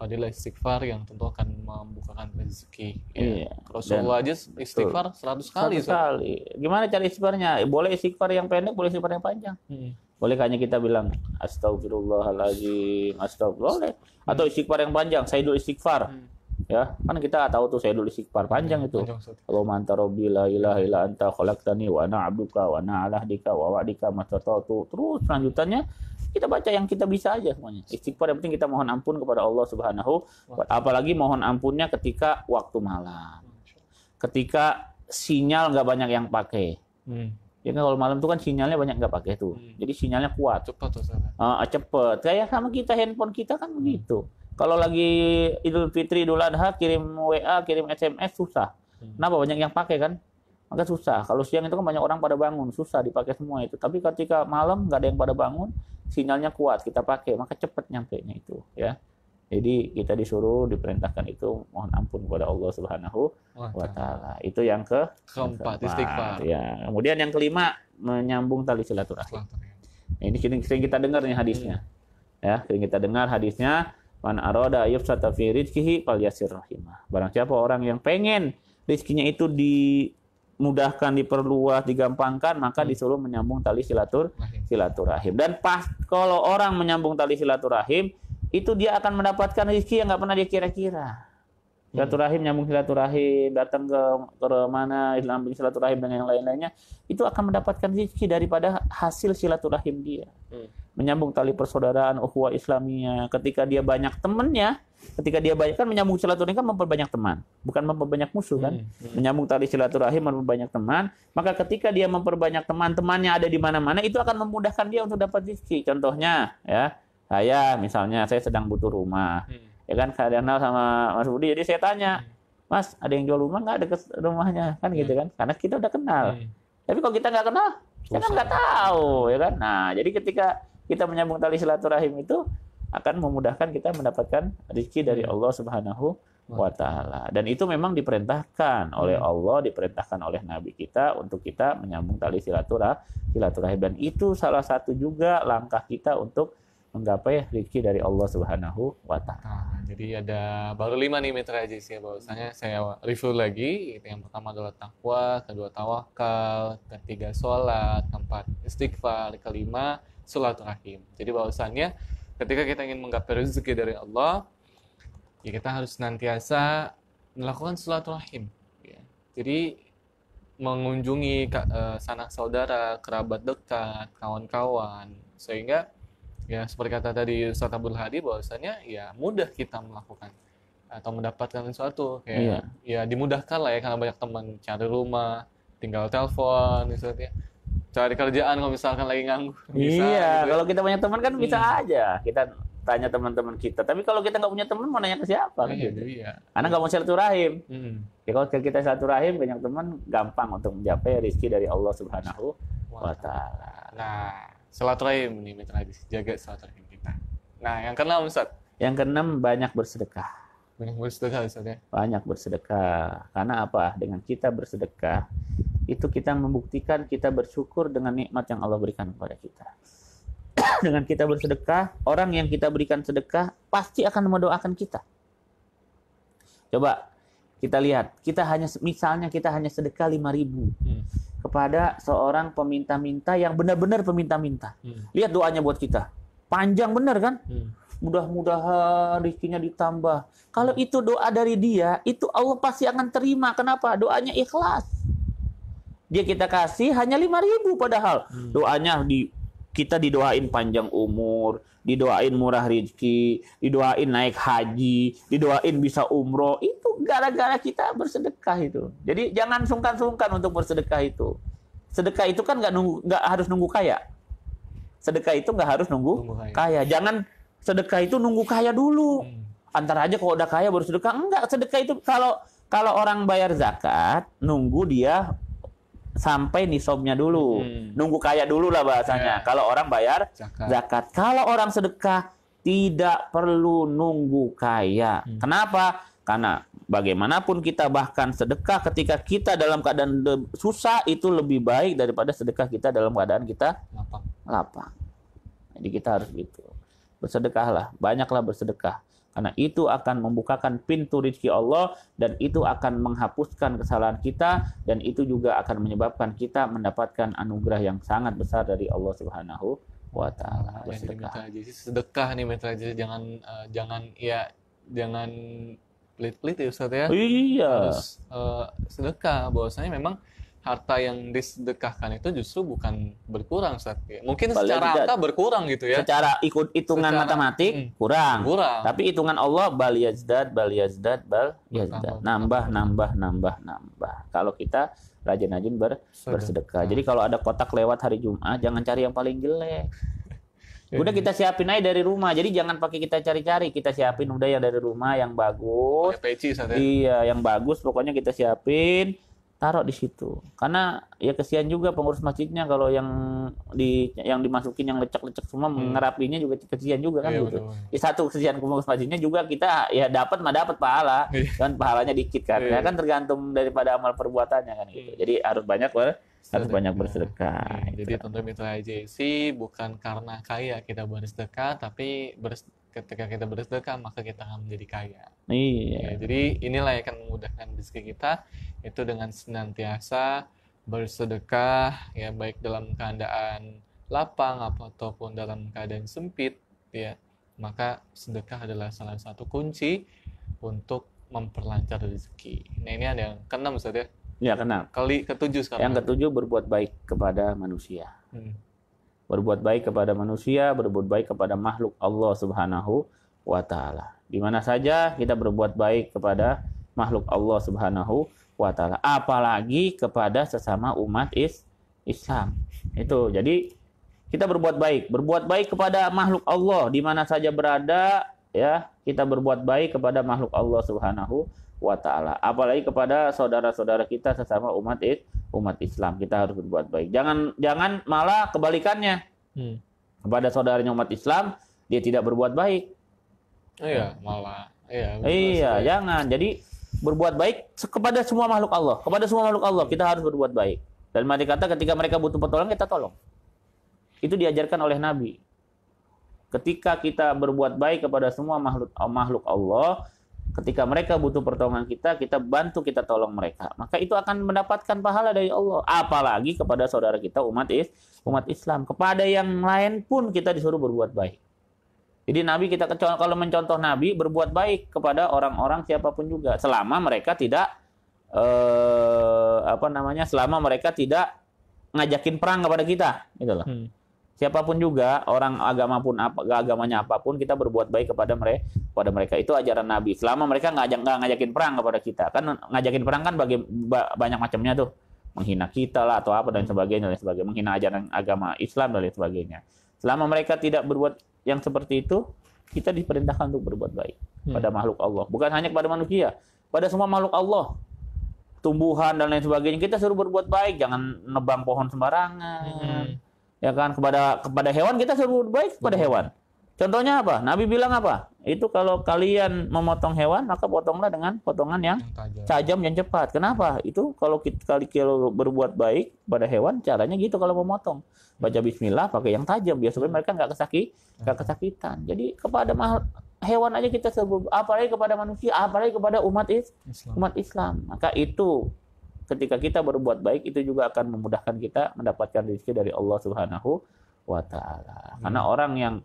Speaker 2: Padahal istighfar yang tentu akan membukakan rezeki. Ya. Iya.
Speaker 1: Rasulullah aja istighfar betul. 100 kali. 100 so. Gimana cari istighfarnya? Boleh istighfar yang pendek, boleh istighfar yang panjang. Hmm. Boleh hanya kita bilang astagfirullahaladzim, astagfirullah. Boleh. Hmm. Atau istighfar yang panjang, saya dulu istighfar. Hmm ya kan kita tahu tuh saya dulu istighfar panjang itu Kalau mantarobila hilah la ilaha illa anta khalaqtani wa ana abduka wa ana ala ahdika wa wa'dika mastata'tu terus lanjutannya kita baca yang kita bisa aja semuanya istighfar yang penting kita mohon ampun kepada Allah Subhanahu apalagi mohon ampunnya ketika waktu malam ketika sinyal nggak banyak yang pakai hmm. Ya kan kalau malam tuh kan sinyalnya banyak nggak pakai tuh. Hmm. Jadi sinyalnya kuat. Cepat tuh. Uh, cepat. Kayak sama kita handphone kita kan hmm. begitu. Kalau lagi Idul Fitri, Idul Adha, kirim WA, kirim SMS susah. Hmm. Kenapa banyak yang pakai kan? Maka susah. Kalau siang itu kan banyak orang pada bangun, susah dipakai semua itu. Tapi ketika malam nggak ada yang pada bangun, sinyalnya kuat kita pakai, maka cepat nyampe nya itu ya. Jadi kita disuruh diperintahkan itu mohon ampun kepada Allah Subhanahu wa taala. Itu yang ke keempat istighfar. Ya. Kemudian yang kelima menyambung tali silaturahmi. Ini sering kita dengar nih hadisnya. Iya. Ya, sering kita dengar hadisnya Man aroda yufsata fi rizkihi fal yasir rahimah. Barang siapa orang yang pengen rizkinya itu dimudahkan, diperluas, digampangkan, maka hmm. disuruh menyambung tali silatur silaturahim. Dan pas kalau orang menyambung tali silaturahim, itu dia akan mendapatkan rezeki yang nggak pernah dia kira-kira. Hmm. silaturahim nyambung silaturahim datang ke ke mana nyambung silaturahim dengan yang lain-lainnya itu akan mendapatkan rezeki daripada hasil silaturahim dia hmm. menyambung tali persaudaraan ukhuwah islamiyah ketika dia banyak temannya, ketika dia banyak kan menyambung silaturahim kan memperbanyak teman bukan memperbanyak musuh kan hmm, menyambung tali silaturahim memperbanyak teman maka ketika dia memperbanyak teman-temannya ada di mana-mana itu akan memudahkan dia untuk dapat rezeki contohnya ya saya misalnya saya sedang butuh rumah hmm ya kan kalian kenal sama Mas Budi jadi saya tanya Mas ada yang jual rumah nggak deket rumahnya kan gitu kan karena kita udah kenal iya. tapi kalau kita nggak kenal kita kan nggak tahu ya kan nah jadi ketika kita menyambung tali silaturahim itu akan memudahkan kita mendapatkan rezeki dari iya. Allah Subhanahu wa taala. Dan itu memang diperintahkan oleh iya. Allah, diperintahkan oleh nabi kita untuk kita menyambung tali silaturahim. Silaturahim dan itu salah satu juga langkah kita untuk menggapai rezeki dari Allah Subhanahu wa taala.
Speaker 2: Nah, jadi ada baru lima nih mitra aja sih bahwasanya saya
Speaker 1: review lagi.
Speaker 2: Itu yang pertama adalah takwa, kedua tawakal, ketiga sholat, keempat istighfar, kelima rahim. Jadi bahwasanya ketika kita ingin menggapai rezeki dari Allah, ya kita harus nantiasa melakukan silaturahim. Ya. Jadi mengunjungi eh, sanak saudara, kerabat dekat, kawan-kawan, sehingga ya seperti kata tadi Ustaz Abdul Hadi bahwasanya ya mudah kita melakukan atau mendapatkan sesuatu kayak iya. ya dimudahkan lah ya karena banyak teman cari rumah tinggal telepon misalnya cari kerjaan
Speaker 1: kalau misalkan lagi nganggur iya gitu. Ya. kalau kita banyak teman kan bisa hmm. aja kita tanya teman-teman kita tapi kalau kita nggak punya teman mau nanya ke siapa iya, gitu iya. karena nggak mau silaturahim hmm. ya kalau kita silaturahim banyak teman gampang untuk mencapai rezeki dari Allah Subhanahu wa taala
Speaker 2: nah silaturahim nih mitra hadis jaga silaturahim kita nah yang keenam Ustaz
Speaker 1: yang keenam banyak bersedekah
Speaker 2: banyak bersedekah Ustaz ya
Speaker 1: banyak bersedekah karena apa dengan kita bersedekah itu kita membuktikan kita bersyukur dengan nikmat yang Allah berikan kepada kita dengan kita bersedekah orang yang kita berikan sedekah pasti akan mendoakan kita coba kita lihat kita hanya misalnya kita hanya sedekah 5000 ribu hmm kepada seorang peminta-minta yang benar-benar peminta-minta. Hmm. Lihat doanya buat kita. Panjang benar kan? Hmm. Mudah-mudahan rezekinya ditambah. Kalau hmm. itu doa dari dia, itu Allah pasti akan terima. Kenapa? Doanya ikhlas. Dia kita kasih hanya 5000 padahal. Hmm. Doanya di kita didoain panjang umur, didoain murah rezeki, didoain naik haji, didoain bisa umroh. Itu gara-gara kita bersedekah itu. Jadi jangan sungkan-sungkan untuk bersedekah itu. Sedekah itu kan nggak nunggu, nggak harus nunggu kaya. Sedekah itu nggak harus nunggu, nunggu kaya. kaya. Jangan sedekah itu nunggu kaya dulu. Hmm. Antara aja kalau udah kaya baru sedekah. Enggak, sedekah itu kalau kalau orang bayar zakat nunggu dia sampai nisabnya dulu. Hmm. Nunggu kaya dulu lah bahasanya. Yeah. Kalau orang bayar zakat. zakat. Kalau orang sedekah tidak perlu nunggu kaya. Hmm. Kenapa? Karena bagaimanapun kita bahkan sedekah ketika kita dalam keadaan susah itu lebih baik daripada sedekah kita dalam keadaan kita lapang. lapang. Jadi kita harus gitu. Bersedekahlah, banyaklah bersedekah. Karena itu akan membukakan pintu rezeki Allah dan itu akan menghapuskan kesalahan kita dan itu juga akan menyebabkan kita mendapatkan anugerah yang sangat besar dari Allah Subhanahu wa taala. Sedekah.
Speaker 2: sedekah nih mitra jangan uh, jangan ya jangan pelit-pelit ya Ustaz ya. Oh, iya. Harus uh, sedekah bahwasanya memang harta yang disedekahkan itu justru bukan berkurang Ustaz. Mungkin Balik secara harta
Speaker 1: berkurang gitu ya. Secara ikut hitungan secara, matematik hmm, kurang. kurang. Tapi hitungan Allah bal yazdad bal yazdad bal yazdad. Nambah nambah nambah nambah. Kalau kita rajin-rajin ber, bersedekah. Jadi hmm. kalau ada kotak lewat hari Jumat jangan cari yang paling jelek. Udah kita siapin aja dari rumah. Jadi jangan pakai kita cari-cari. Kita siapin udah yang dari rumah yang bagus. Peci, ya? iya, yang bagus pokoknya kita siapin taruh di situ karena ya kesian juga pengurus masjidnya kalau yang di yang dimasukin yang lecek-lecek semua hmm. ngerapinya juga kesian juga kan iya, gitu. Betul. Ya satu kesian pengurus masjidnya juga kita ya dapat mah dapat pahala iya. kan pahalanya dikit kan. Iya. Ya kan tergantung daripada amal perbuatannya kan gitu. Hmm. Jadi harus banyak ber harus banyak bersedekah. Iya, gitu. Jadi tentu mitra
Speaker 2: aja sih bukan karena kaya kita bersedekah tapi ketika kita bersedekah maka kita akan menjadi kaya.
Speaker 1: Iya. Ya, jadi
Speaker 2: inilah yang akan memudahkan rezeki kita itu dengan senantiasa bersedekah ya baik dalam keadaan lapang ataupun dalam keadaan sempit ya maka sedekah adalah salah satu kunci untuk memperlancar rezeki. Nah ini ada yang keenam Ustaz ya?
Speaker 1: Ya keenam. Kali ketujuh sekarang. Yang ketujuh berbuat baik kepada manusia. Hmm berbuat baik kepada manusia, berbuat baik kepada makhluk Allah Subhanahu wa taala. Di mana saja kita berbuat baik kepada makhluk Allah Subhanahu wa taala, apalagi kepada sesama umat is Islam. Itu. Jadi kita berbuat baik, berbuat baik kepada makhluk Allah di mana saja berada ya, kita berbuat baik kepada makhluk Allah Subhanahu wa taala. Apalagi kepada saudara-saudara kita sesama umat is umat Islam, kita harus berbuat baik. Jangan jangan malah kebalikannya hmm. kepada saudaranya umat Islam dia tidak berbuat baik iya malah iya iya jangan jadi berbuat baik kepada semua makhluk Allah kepada semua makhluk Allah kita harus berbuat baik dan mati kata ketika mereka butuh pertolongan kita tolong itu diajarkan oleh Nabi ketika kita berbuat baik kepada semua makhluk eh, makhluk Allah ketika mereka butuh pertolongan kita, kita bantu kita tolong mereka. Maka itu akan mendapatkan pahala dari Allah. Apalagi kepada saudara kita umat Islam umat Islam. Kepada yang lain pun kita disuruh berbuat baik. Jadi Nabi kita kalau mencontoh Nabi berbuat baik kepada orang-orang siapapun juga selama mereka tidak eh, apa namanya selama mereka tidak ngajakin perang kepada kita gitu loh. Hmm. Siapapun juga orang agama pun apa agamanya apapun kita berbuat baik kepada mereka kepada mereka itu ajaran Nabi. Selama mereka nggak ngajakin perang kepada kita kan ngajakin perang kan bagi, banyak macamnya tuh menghina kita lah atau apa dan hmm. sebagainya dan sebagainya menghina ajaran agama Islam dan lain sebagainya selama mereka tidak berbuat yang seperti itu kita diperintahkan untuk berbuat baik hmm. pada makhluk Allah bukan hanya kepada manusia pada semua makhluk Allah tumbuhan dan lain sebagainya kita suruh berbuat baik jangan nebang pohon sembarangan hmm. ya kan kepada kepada hewan kita suruh berbuat baik kepada hmm. hewan Contohnya apa? Nabi bilang apa? Itu kalau kalian memotong hewan, maka potonglah dengan potongan yang, tajam. tajam dan cepat. Kenapa? Itu kalau kita kali kalau berbuat baik pada hewan, caranya gitu kalau memotong. Baca Bismillah pakai yang tajam, biar supaya mereka nggak kesaki, nggak kesakitan. Jadi kepada hewan aja kita sebut, apalagi kepada manusia, apalagi kepada umat is, Islam. umat Islam. Maka itu ketika kita berbuat baik itu juga akan memudahkan kita mendapatkan rezeki dari Allah Subhanahu wa taala. Karena hmm. orang yang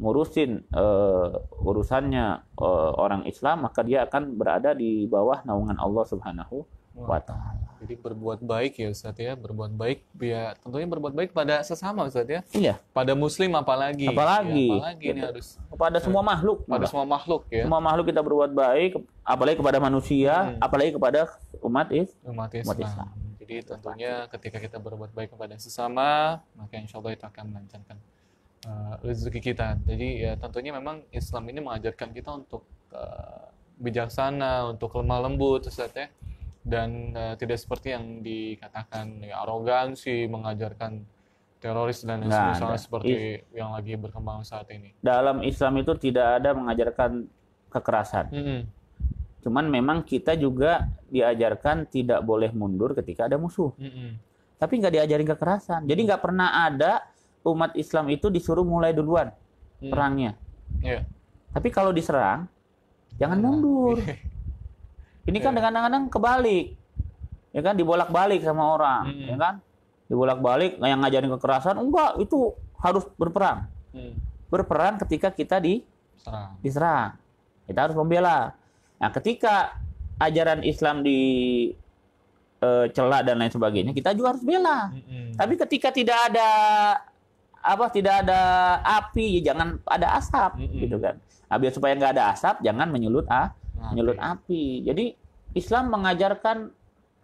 Speaker 1: ngurusin uh, urusannya uh, orang Islam maka dia akan berada di bawah naungan Allah Subhanahu wa taala.
Speaker 2: Jadi berbuat baik ya Ustaz ya, berbuat baik ya tentunya berbuat baik pada sesama
Speaker 1: Ustaz ya. Iya. Pada muslim apalagi. Apalagi. Ya, apalagi gitu. ini harus kepada ya. semua makhluk. Pada semua makhluk ya. Semua makhluk kita berbuat baik apalagi kepada manusia, hmm. apalagi kepada umat, is, umat Islam. Umat Islam.
Speaker 2: Jadi tentunya ketika kita berbuat baik kepada sesama, maka insya Allah itu akan melancarkan Eh, rezeki kita. Jadi ya tentunya memang Islam ini mengajarkan kita untuk uh, bijaksana, untuk lemah lembut, sesatnya Dan uh, tidak seperti yang dikatakan ya, arogansi, mengajarkan teroris dan
Speaker 1: nah, misalnya nah, seperti is-
Speaker 2: yang lagi berkembang saat ini.
Speaker 1: Dalam Islam itu tidak ada mengajarkan kekerasan. Mm -hmm. Cuman memang kita juga diajarkan tidak boleh mundur ketika ada musuh. Mm -hmm. Tapi nggak diajarin kekerasan. Jadi nggak pernah ada umat Islam itu disuruh mulai duluan hmm. perangnya. Yeah. Tapi kalau diserang, jangan nah. mundur. Ini yeah. dengan iya. kadang-kadang kebalik, ya kan dibolak-balik sama orang, hmm. ya kan dibolak-balik yang ngajarin kekerasan, enggak itu harus berperang. Hmm. Berperang ketika kita di Serang. diserang, kita harus membela. Nah, ketika ajaran Islam di eh, celah dan lain sebagainya, kita juga harus bela. Hmm. Tapi ketika tidak ada apa tidak ada api jangan ada asap mm -hmm. gitu kan nah, biar supaya nggak ada asap jangan menyulut ah okay. menyulut api jadi Islam mengajarkan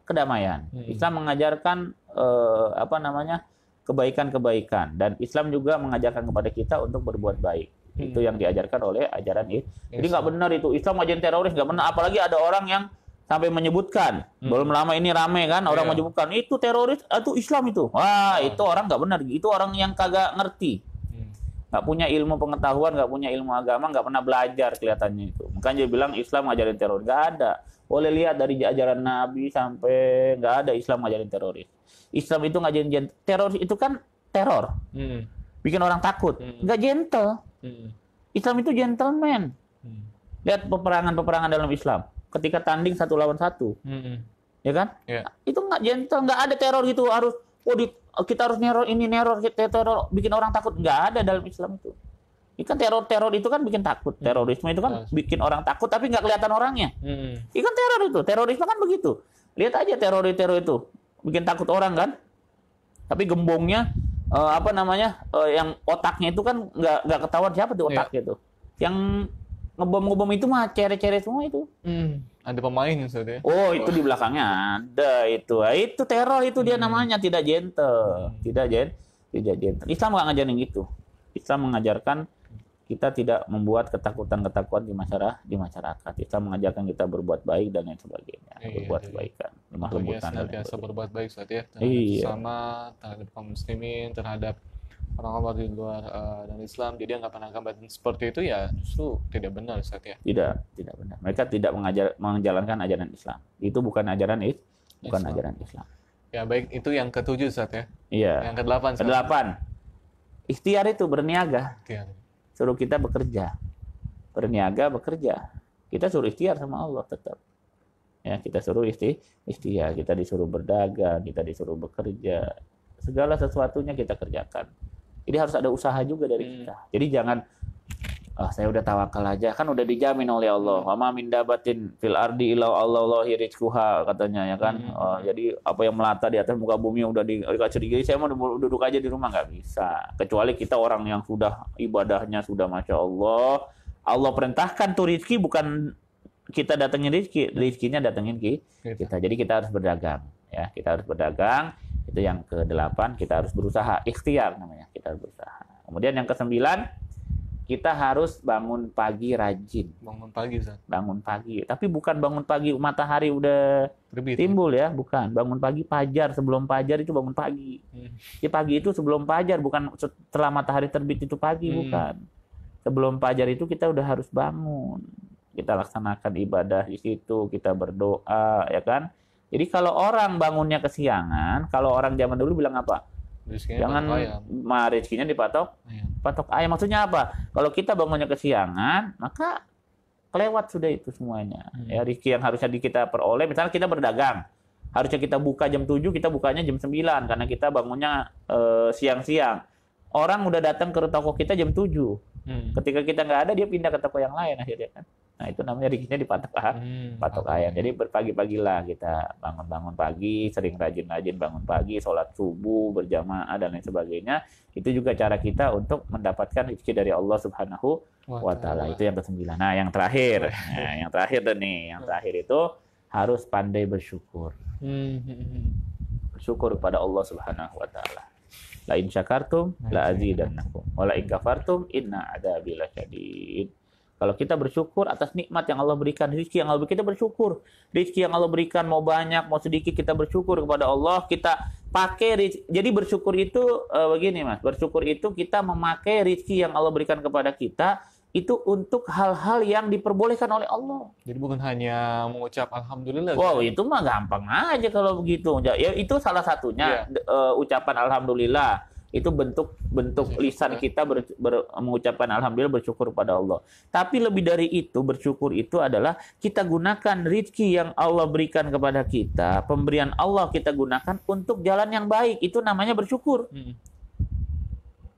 Speaker 1: kedamaian mm -hmm. Islam mengajarkan eh, apa namanya kebaikan-kebaikan dan Islam juga mengajarkan kepada kita untuk berbuat baik mm -hmm. itu yang diajarkan oleh ajaran itu jadi nggak benar itu Islam ajaran teroris nggak benar apalagi ada orang yang sampai menyebutkan hmm. belum lama ini rame kan orang yeah. menyebutkan itu teroris itu Islam itu wah oh. itu orang nggak benar itu orang yang kagak ngerti hmm. nggak hmm. punya ilmu pengetahuan nggak punya ilmu agama nggak pernah belajar kelihatannya itu makanya dia bilang Islam ngajarin teror nggak ada boleh lihat dari ajaran Nabi sampai nggak ada Islam ngajarin teroris Islam itu ngajarin teroris itu kan teror hmm. bikin orang takut hmm. gentle hmm. Islam itu gentleman hmm. lihat peperangan peperangan dalam Islam ketika tanding satu lawan satu, hmm ya kan? Yeah. Itu nggak gentle, nggak ada teror gitu harus, oh di, kita harus neror ini neror kita teror bikin orang takut nggak ada dalam Islam itu. Ikan teror teror itu kan bikin takut, mm. terorisme itu kan bikin orang takut tapi nggak kelihatan orangnya. hmm Ikan teror itu, terorisme kan begitu. Lihat aja teror-teror itu bikin takut orang kan, tapi gembongnya uh, apa namanya uh, yang otaknya itu kan nggak nggak ketahuan siapa tuh iya. otaknya yeah. gitu yang ngebom-ngebom itu mah cere-cere semua itu. Hmm. Ada pemainnya saudara. Oh, itu di belakangnya ada itu. Ah, itu teror itu dia hmm. namanya tidak gentle, hmm. tidak gen, tidak gentle. Islam nggak ngajarin gitu. Islam mengajarkan kita tidak membuat ketakutan-ketakutan di masyarakat, di masyarakat. Islam mengajarkan kita berbuat baik dan lain sebagainya, iya, berbuat iya. kebaikan, lemah lembutan. Iya, biasa
Speaker 2: berbuat baik saat ya, terhadap iya. sama terhadap kaum muslimin, terhadap orang-orang di luar uh, eh, dan Islam jadi nggak pernah anggapan seperti itu ya justru tidak benar saatnya tidak
Speaker 1: tidak benar mereka tidak mengajar menjalankan ajaran Islam itu bukan ajaran itu bukan Islam. ajaran Islam
Speaker 2: ya baik itu yang ketujuh saat ya
Speaker 1: iya yang kedelapan kedelapan ikhtiar itu berniaga ikhtiar. suruh kita bekerja berniaga bekerja kita suruh ikhtiar sama Allah tetap ya kita suruh isti ikhtiar kita disuruh berdagang kita disuruh bekerja segala sesuatunya kita kerjakan jadi harus ada usaha juga dari hmm. kita. Jadi jangan oh, saya udah tawakal aja kan udah dijamin oleh Allah hmm. wa ma min dabatin fil ardi ilau rizquha katanya ya kan hmm. oh, jadi apa yang melata di atas muka bumi udah di, dikasih saya mau duduk aja di rumah nggak bisa kecuali kita orang yang sudah ibadahnya sudah masya Allah Allah perintahkan tuh rizki bukan kita datangin rizki rizkinya datangin ki kita jadi kita harus berdagang ya kita harus berdagang itu yang ke-8 kita harus berusaha, ikhtiar namanya, kita harus berusaha. Kemudian yang ke-9 kita harus bangun pagi rajin. Bangun pagi, Ustaz. Bangun pagi. Tapi bukan bangun pagi matahari udah Terbit, timbul ya, bukan. Bangun pagi pajar, sebelum pajar itu bangun pagi. Hmm. Ya pagi itu sebelum pajar, bukan setelah matahari terbit itu pagi, hmm. bukan. Sebelum pajar itu kita udah harus bangun. Kita laksanakan ibadah di situ, kita berdoa, ya kan? Jadi kalau orang bangunnya kesiangan, kalau orang zaman dulu bilang apa? Rizkinya Jangan ma rezekinya dipatok ayam. patok ayam. Maksudnya apa? Kalau kita bangunnya kesiangan, maka kelewat sudah itu semuanya. Hmm. Ya rezeki yang harusnya kita peroleh, misalnya kita berdagang, harusnya kita buka jam 7, kita bukanya jam 9 karena kita bangunnya siang eh, siang-siang. Orang udah datang ke toko kita jam 7. Hmm. Ketika kita nggak ada, dia pindah ke toko yang lain akhirnya kan. Nah itu namanya di patok ah, hmm, patok ayam. Jadi berpagi-pagilah kita bangun-bangun pagi, sering rajin-rajin bangun pagi, sholat subuh, berjamaah dan lain sebagainya. Itu juga cara kita untuk mendapatkan rezeki dari Allah Subhanahu wa taala. Itu yang kesembilan. Nah, yang terakhir, nah, yang terakhir tuh nih, yang terakhir itu harus pandai bersyukur. Hmm, hmm, hmm, bersyukur kepada Allah Subhanahu wa taala. La in syakartum la azidannakum wa la in kafartum inna adzabi lasyadid kalau kita bersyukur atas nikmat yang Allah berikan, rezeki yang Allah berikan, kita bersyukur. Rezeki yang Allah berikan mau banyak, mau sedikit, kita bersyukur kepada Allah. Kita pakai rizki. Jadi bersyukur itu e, begini mas, bersyukur itu kita memakai rezeki yang Allah berikan kepada kita itu untuk hal-hal yang diperbolehkan oleh Allah. Jadi bukan hanya mengucap alhamdulillah. Wow, gitu ya? itu mah gampang aja kalau begitu. Ya itu salah satunya yeah. Iya. e, ucapan alhamdulillah itu bentuk bentuk lisan ya. kita ber, ber, mengucapkan alhamdulillah bersyukur pada Allah. Tapi lebih dari itu bersyukur itu adalah kita gunakan rizki yang Allah berikan kepada kita, pemberian Allah kita gunakan untuk jalan yang baik. Itu namanya bersyukur. Hmm.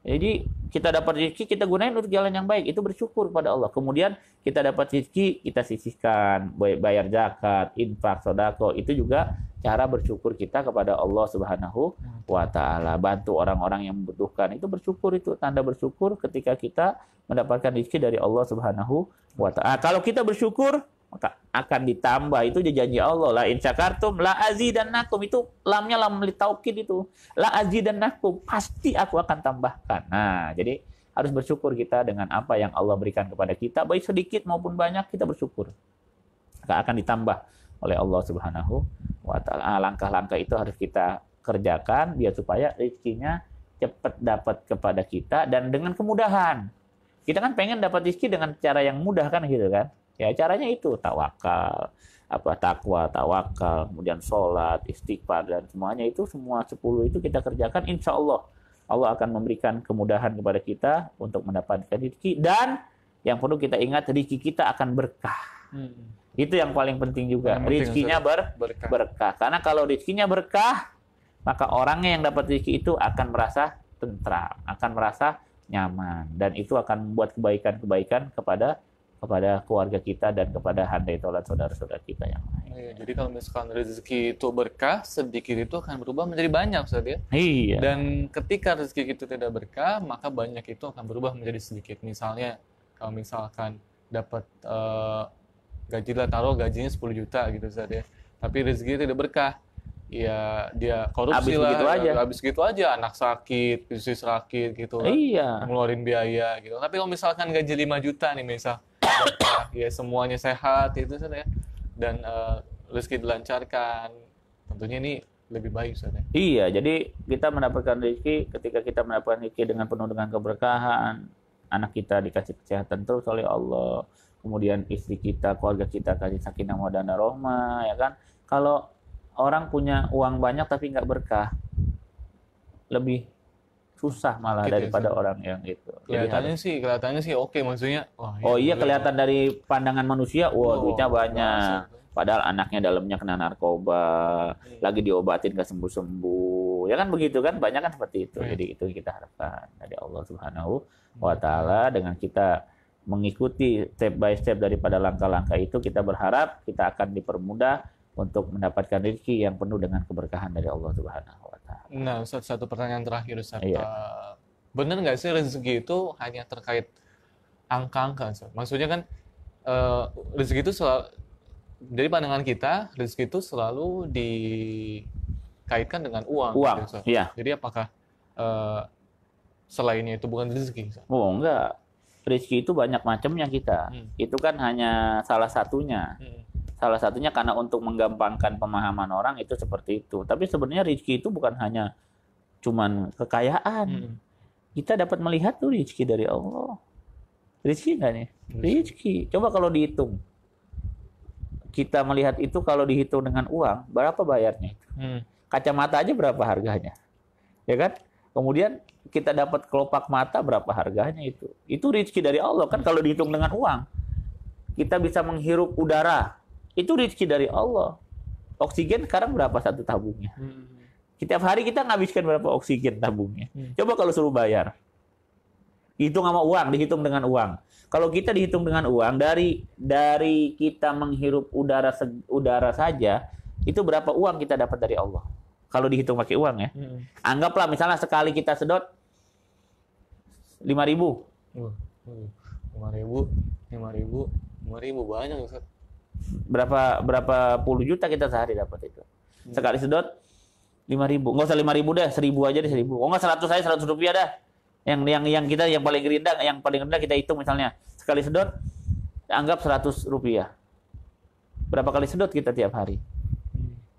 Speaker 1: Jadi kita dapat rezeki kita gunain untuk jalan yang baik itu bersyukur pada Allah. Kemudian kita dapat rezeki kita sisihkan bayar zakat, infak, sodako itu juga cara bersyukur kita kepada Allah Subhanahu wa taala. Bantu orang-orang yang membutuhkan. Itu bersyukur itu tanda bersyukur ketika kita mendapatkan rezeki dari Allah Subhanahu wa taala. Nah, kalau kita bersyukur maka akan ditambah itu janji Allah la in syakartum la azidannakum itu lamnya lam litaukid itu la azidannakum pasti aku akan tambahkan. Nah, jadi harus bersyukur kita dengan apa yang Allah berikan kepada kita baik sedikit maupun banyak kita bersyukur. Maka akan ditambah oleh Allah Subhanahu wa taala. Ah, langkah-langkah itu harus kita kerjakan biar supaya rezekinya cepat dapat kepada kita dan dengan kemudahan. Kita kan pengen dapat rezeki dengan cara yang mudah kan gitu kan. Ya caranya itu tawakal, apa takwa, tawakal, kemudian sholat, istighfar dan semuanya itu semua 10 itu kita kerjakan insya Allah Allah akan memberikan kemudahan kepada kita untuk mendapatkan rezeki dan yang perlu kita ingat rezeki kita akan berkah. Hmm. Itu yang paling penting juga. rizkinya ber berkah. berkah. Karena kalau rizkinya berkah, maka orangnya yang dapat rizki itu akan merasa tentram, akan merasa nyaman, dan itu akan membuat kebaikan-kebaikan kepada kepada keluarga kita dan kepada handai tolat saudara-saudara kita yang lain.
Speaker 2: Iya, jadi kalau misalkan rezeki itu berkah, sedikit itu akan berubah menjadi banyak, Ustaz ya. Iya. Dan ketika rezeki itu tidak berkah, maka banyak itu akan berubah menjadi sedikit. Misalnya kalau misalkan dapat uh, gajilah taruh gajinya 10 juta gitu saja, ya tapi rezeki tidak berkah ya dia korupsi abis lah gitu aja. habis gitu aja anak sakit bisnis sakit gitu iya. ngeluarin biaya gitu tapi kalau misalkan gaji 5 juta nih misal ya semuanya sehat itu saja, ya dan uh, rezeki dilancarkan tentunya ini lebih baik saja. Ya.
Speaker 1: Iya, jadi kita mendapatkan rezeki ketika kita mendapatkan rezeki dengan penuh dengan keberkahan, anak kita dikasih kesehatan terus oleh Allah, kemudian istri kita, keluarga kita kasih sakinah mawaddah aroma, ya kan? Kalau orang punya uang banyak tapi nggak berkah, lebih susah malah gitu, daripada ya, orang yang itu. Kelihatannya
Speaker 2: Jadi, sih, kelihatannya sih oke maksudnya. Wah, iya, oh iya, iya kelihatan ya.
Speaker 1: dari pandangan manusia, wah oh, banyak. Padahal anaknya dalamnya kena narkoba, iya. lagi diobatin gak sembuh-sembuh. Ya kan begitu kan, banyak kan seperti itu. Iya. Jadi itu kita harapkan dari Allah Subhanahu iya. wa taala dengan kita mengikuti step by step daripada langkah-langkah itu kita berharap kita akan dipermudah untuk mendapatkan rezeki yang penuh dengan keberkahan dari Allah Subhanahu wa
Speaker 2: taala. Nah, Ustaz, satu pertanyaan terakhir Ustaz. Iya. Eh, benar nggak sih rezeki itu hanya terkait angka-angka Ustaz? Maksudnya kan uh, rezeki itu selalu dari pandangan kita rezeki itu selalu
Speaker 1: dikaitkan
Speaker 2: dengan uang. Uang. Gitu, Iya. Jadi apakah uh,
Speaker 1: selainnya itu bukan rezeki? Ustaz? Oh, enggak rezeki itu banyak macamnya kita. Hmm. Itu kan hanya salah satunya. Hmm. Salah satunya karena untuk menggampangkan pemahaman orang itu seperti itu. Tapi sebenarnya rezeki itu bukan hanya cuman kekayaan. Hmm. Kita dapat melihat tuh rezeki dari Allah. Rezeki nggak nih? Rezeki. Coba kalau dihitung. Kita melihat itu kalau dihitung dengan uang, berapa bayarnya Hmm. Kacamata aja berapa harganya? Ya kan? Kemudian kita dapat kelopak mata berapa harganya itu. Itu rezeki dari Allah kan kalau dihitung dengan uang. Kita bisa menghirup udara. Itu rezeki dari Allah. Oksigen sekarang berapa satu tabungnya? Hmm. Setiap hari kita ngabiskan berapa oksigen tabungnya. Hmm. Coba kalau suruh bayar. Hitung sama uang, dihitung dengan uang. Kalau kita dihitung dengan uang dari dari kita menghirup udara udara saja itu berapa uang kita dapat dari Allah? Kalau dihitung pakai uang ya. Hmm. Anggaplah misalnya sekali kita sedot lima ribu oh, lima ribu lima ribu
Speaker 2: lima ribu banyak Ustaz.
Speaker 1: berapa berapa puluh juta kita sehari dapat itu iya. sekali sedot lima ribu nggak usah lima ribu deh seribu aja deh seribu oh nggak seratus saya seratus rupiah dah yang yang yang kita yang paling rendah yang paling rendah kita hitung misalnya sekali sedot anggap seratus rupiah berapa kali sedot kita tiap hari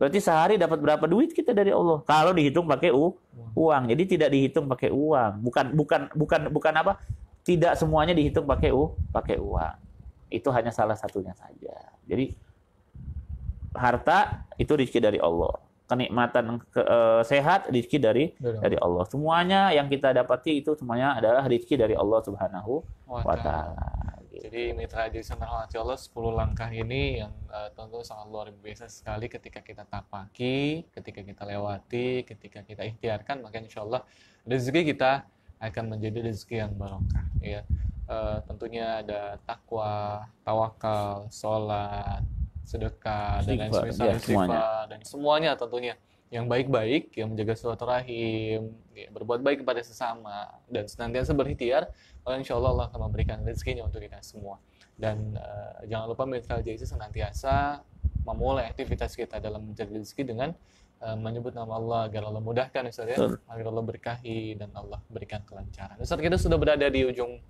Speaker 1: Berarti sehari dapat berapa duit kita dari Allah? Kalau dihitung pakai u, uang. Jadi tidak dihitung pakai uang. Bukan bukan bukan bukan apa? Tidak semuanya dihitung pakai u, pakai uang. Itu hanya salah satunya saja. Jadi harta itu rezeki dari Allah. Kenikmatan ke, e, sehat rezeki dari dari Allah. Semuanya yang kita dapati itu semuanya adalah rezeki dari Allah Subhanahu wa taala.
Speaker 2: Jadi mitra Jason Rahmatiollah 10 langkah ini yang uh, tentu sangat luar biasa sekali ketika kita tapaki, ketika kita lewati, ketika kita ikhtiarkan maka insya Allah rezeki kita akan menjadi rezeki yang barokah ya. Uh, tentunya ada takwa, tawakal, sholat, sedekah dan lain sebagainya, ya, dan semuanya tentunya yang baik-baik, yang menjaga silaturahim, ya, berbuat baik kepada sesama, dan senantiasa berikhtiar, maka insya Allah Allah akan memberikan rezekinya untuk kita semua. Dan uh, jangan lupa mental JC senantiasa memulai aktivitas kita dalam mencari rezeki dengan uh, menyebut nama Allah agar Allah mudahkan Ustaz ya, agar Allah berkahi dan Allah berikan kelancaran. Ustaz kita sudah berada di ujung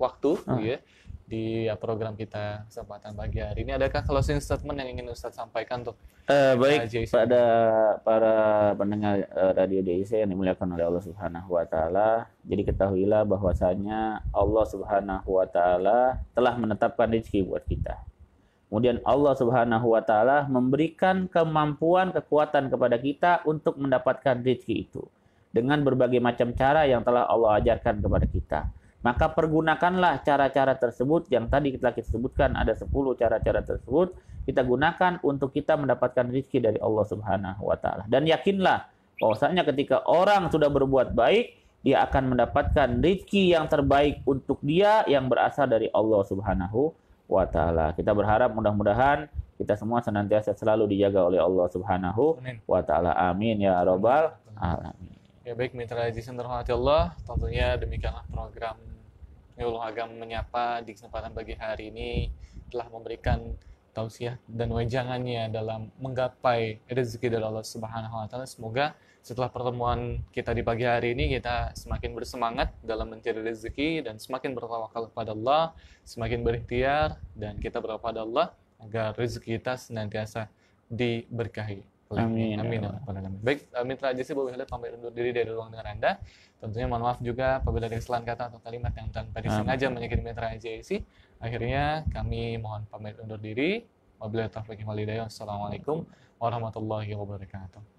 Speaker 2: waktu, ah. ya di eh, program kita kesempatan pagi hari ini adakah closing statement yang ingin Ustadz sampaikan untuk
Speaker 1: uh, baik JIC? pada para pendengar eh, radio DIC yang dimuliakan oleh Allah Subhanahu wa taala. Jadi ketahuilah bahwasanya Allah Subhanahu wa taala telah menetapkan rezeki buat kita. Kemudian Allah Subhanahu wa taala memberikan kemampuan, kekuatan kepada kita untuk mendapatkan rezeki itu dengan berbagai macam cara yang telah Allah ajarkan kepada kita maka pergunakanlah cara-cara tersebut yang tadi kita lagi sebutkan ada 10 cara-cara tersebut kita gunakan untuk kita mendapatkan rezeki dari Allah Subhanahu wa taala. Dan yakinlah bahwasanya ketika orang sudah berbuat baik, dia akan mendapatkan rezeki yang terbaik untuk dia yang berasal dari Allah Subhanahu wa taala. Kita berharap mudah-mudahan kita semua senantiasa selalu dijaga oleh Allah Subhanahu wa taala. Amin ya rabbal alamin.
Speaker 2: Ya baik mitra Aziz yang Allah, tentunya demikianlah program Ya Allah Agam menyapa di kesempatan bagi hari ini telah memberikan tausiah dan wejangannya dalam menggapai rezeki dari Allah Subhanahu wa taala. Semoga setelah pertemuan kita di pagi hari ini kita semakin bersemangat dalam mencari rezeki dan semakin bertawakal kepada Allah, semakin berikhtiar dan kita berdoa kepada Allah agar rezeki kita senantiasa diberkahi. Amin. Amin. Ya amin. Baik, eh, mitra JC Bobi Khalid pamit undur diri dari ruang dengan Anda. Tentunya mohon maaf juga apabila ada kesalahan kata atau kalimat yang tanpa disengaja menyakiti mitra JC. Akhirnya kami mohon
Speaker 3: pamit undur diri. Wabillahi taufiq wal hidayah. Assalamualaikum warahmatullahi wabarakatuh.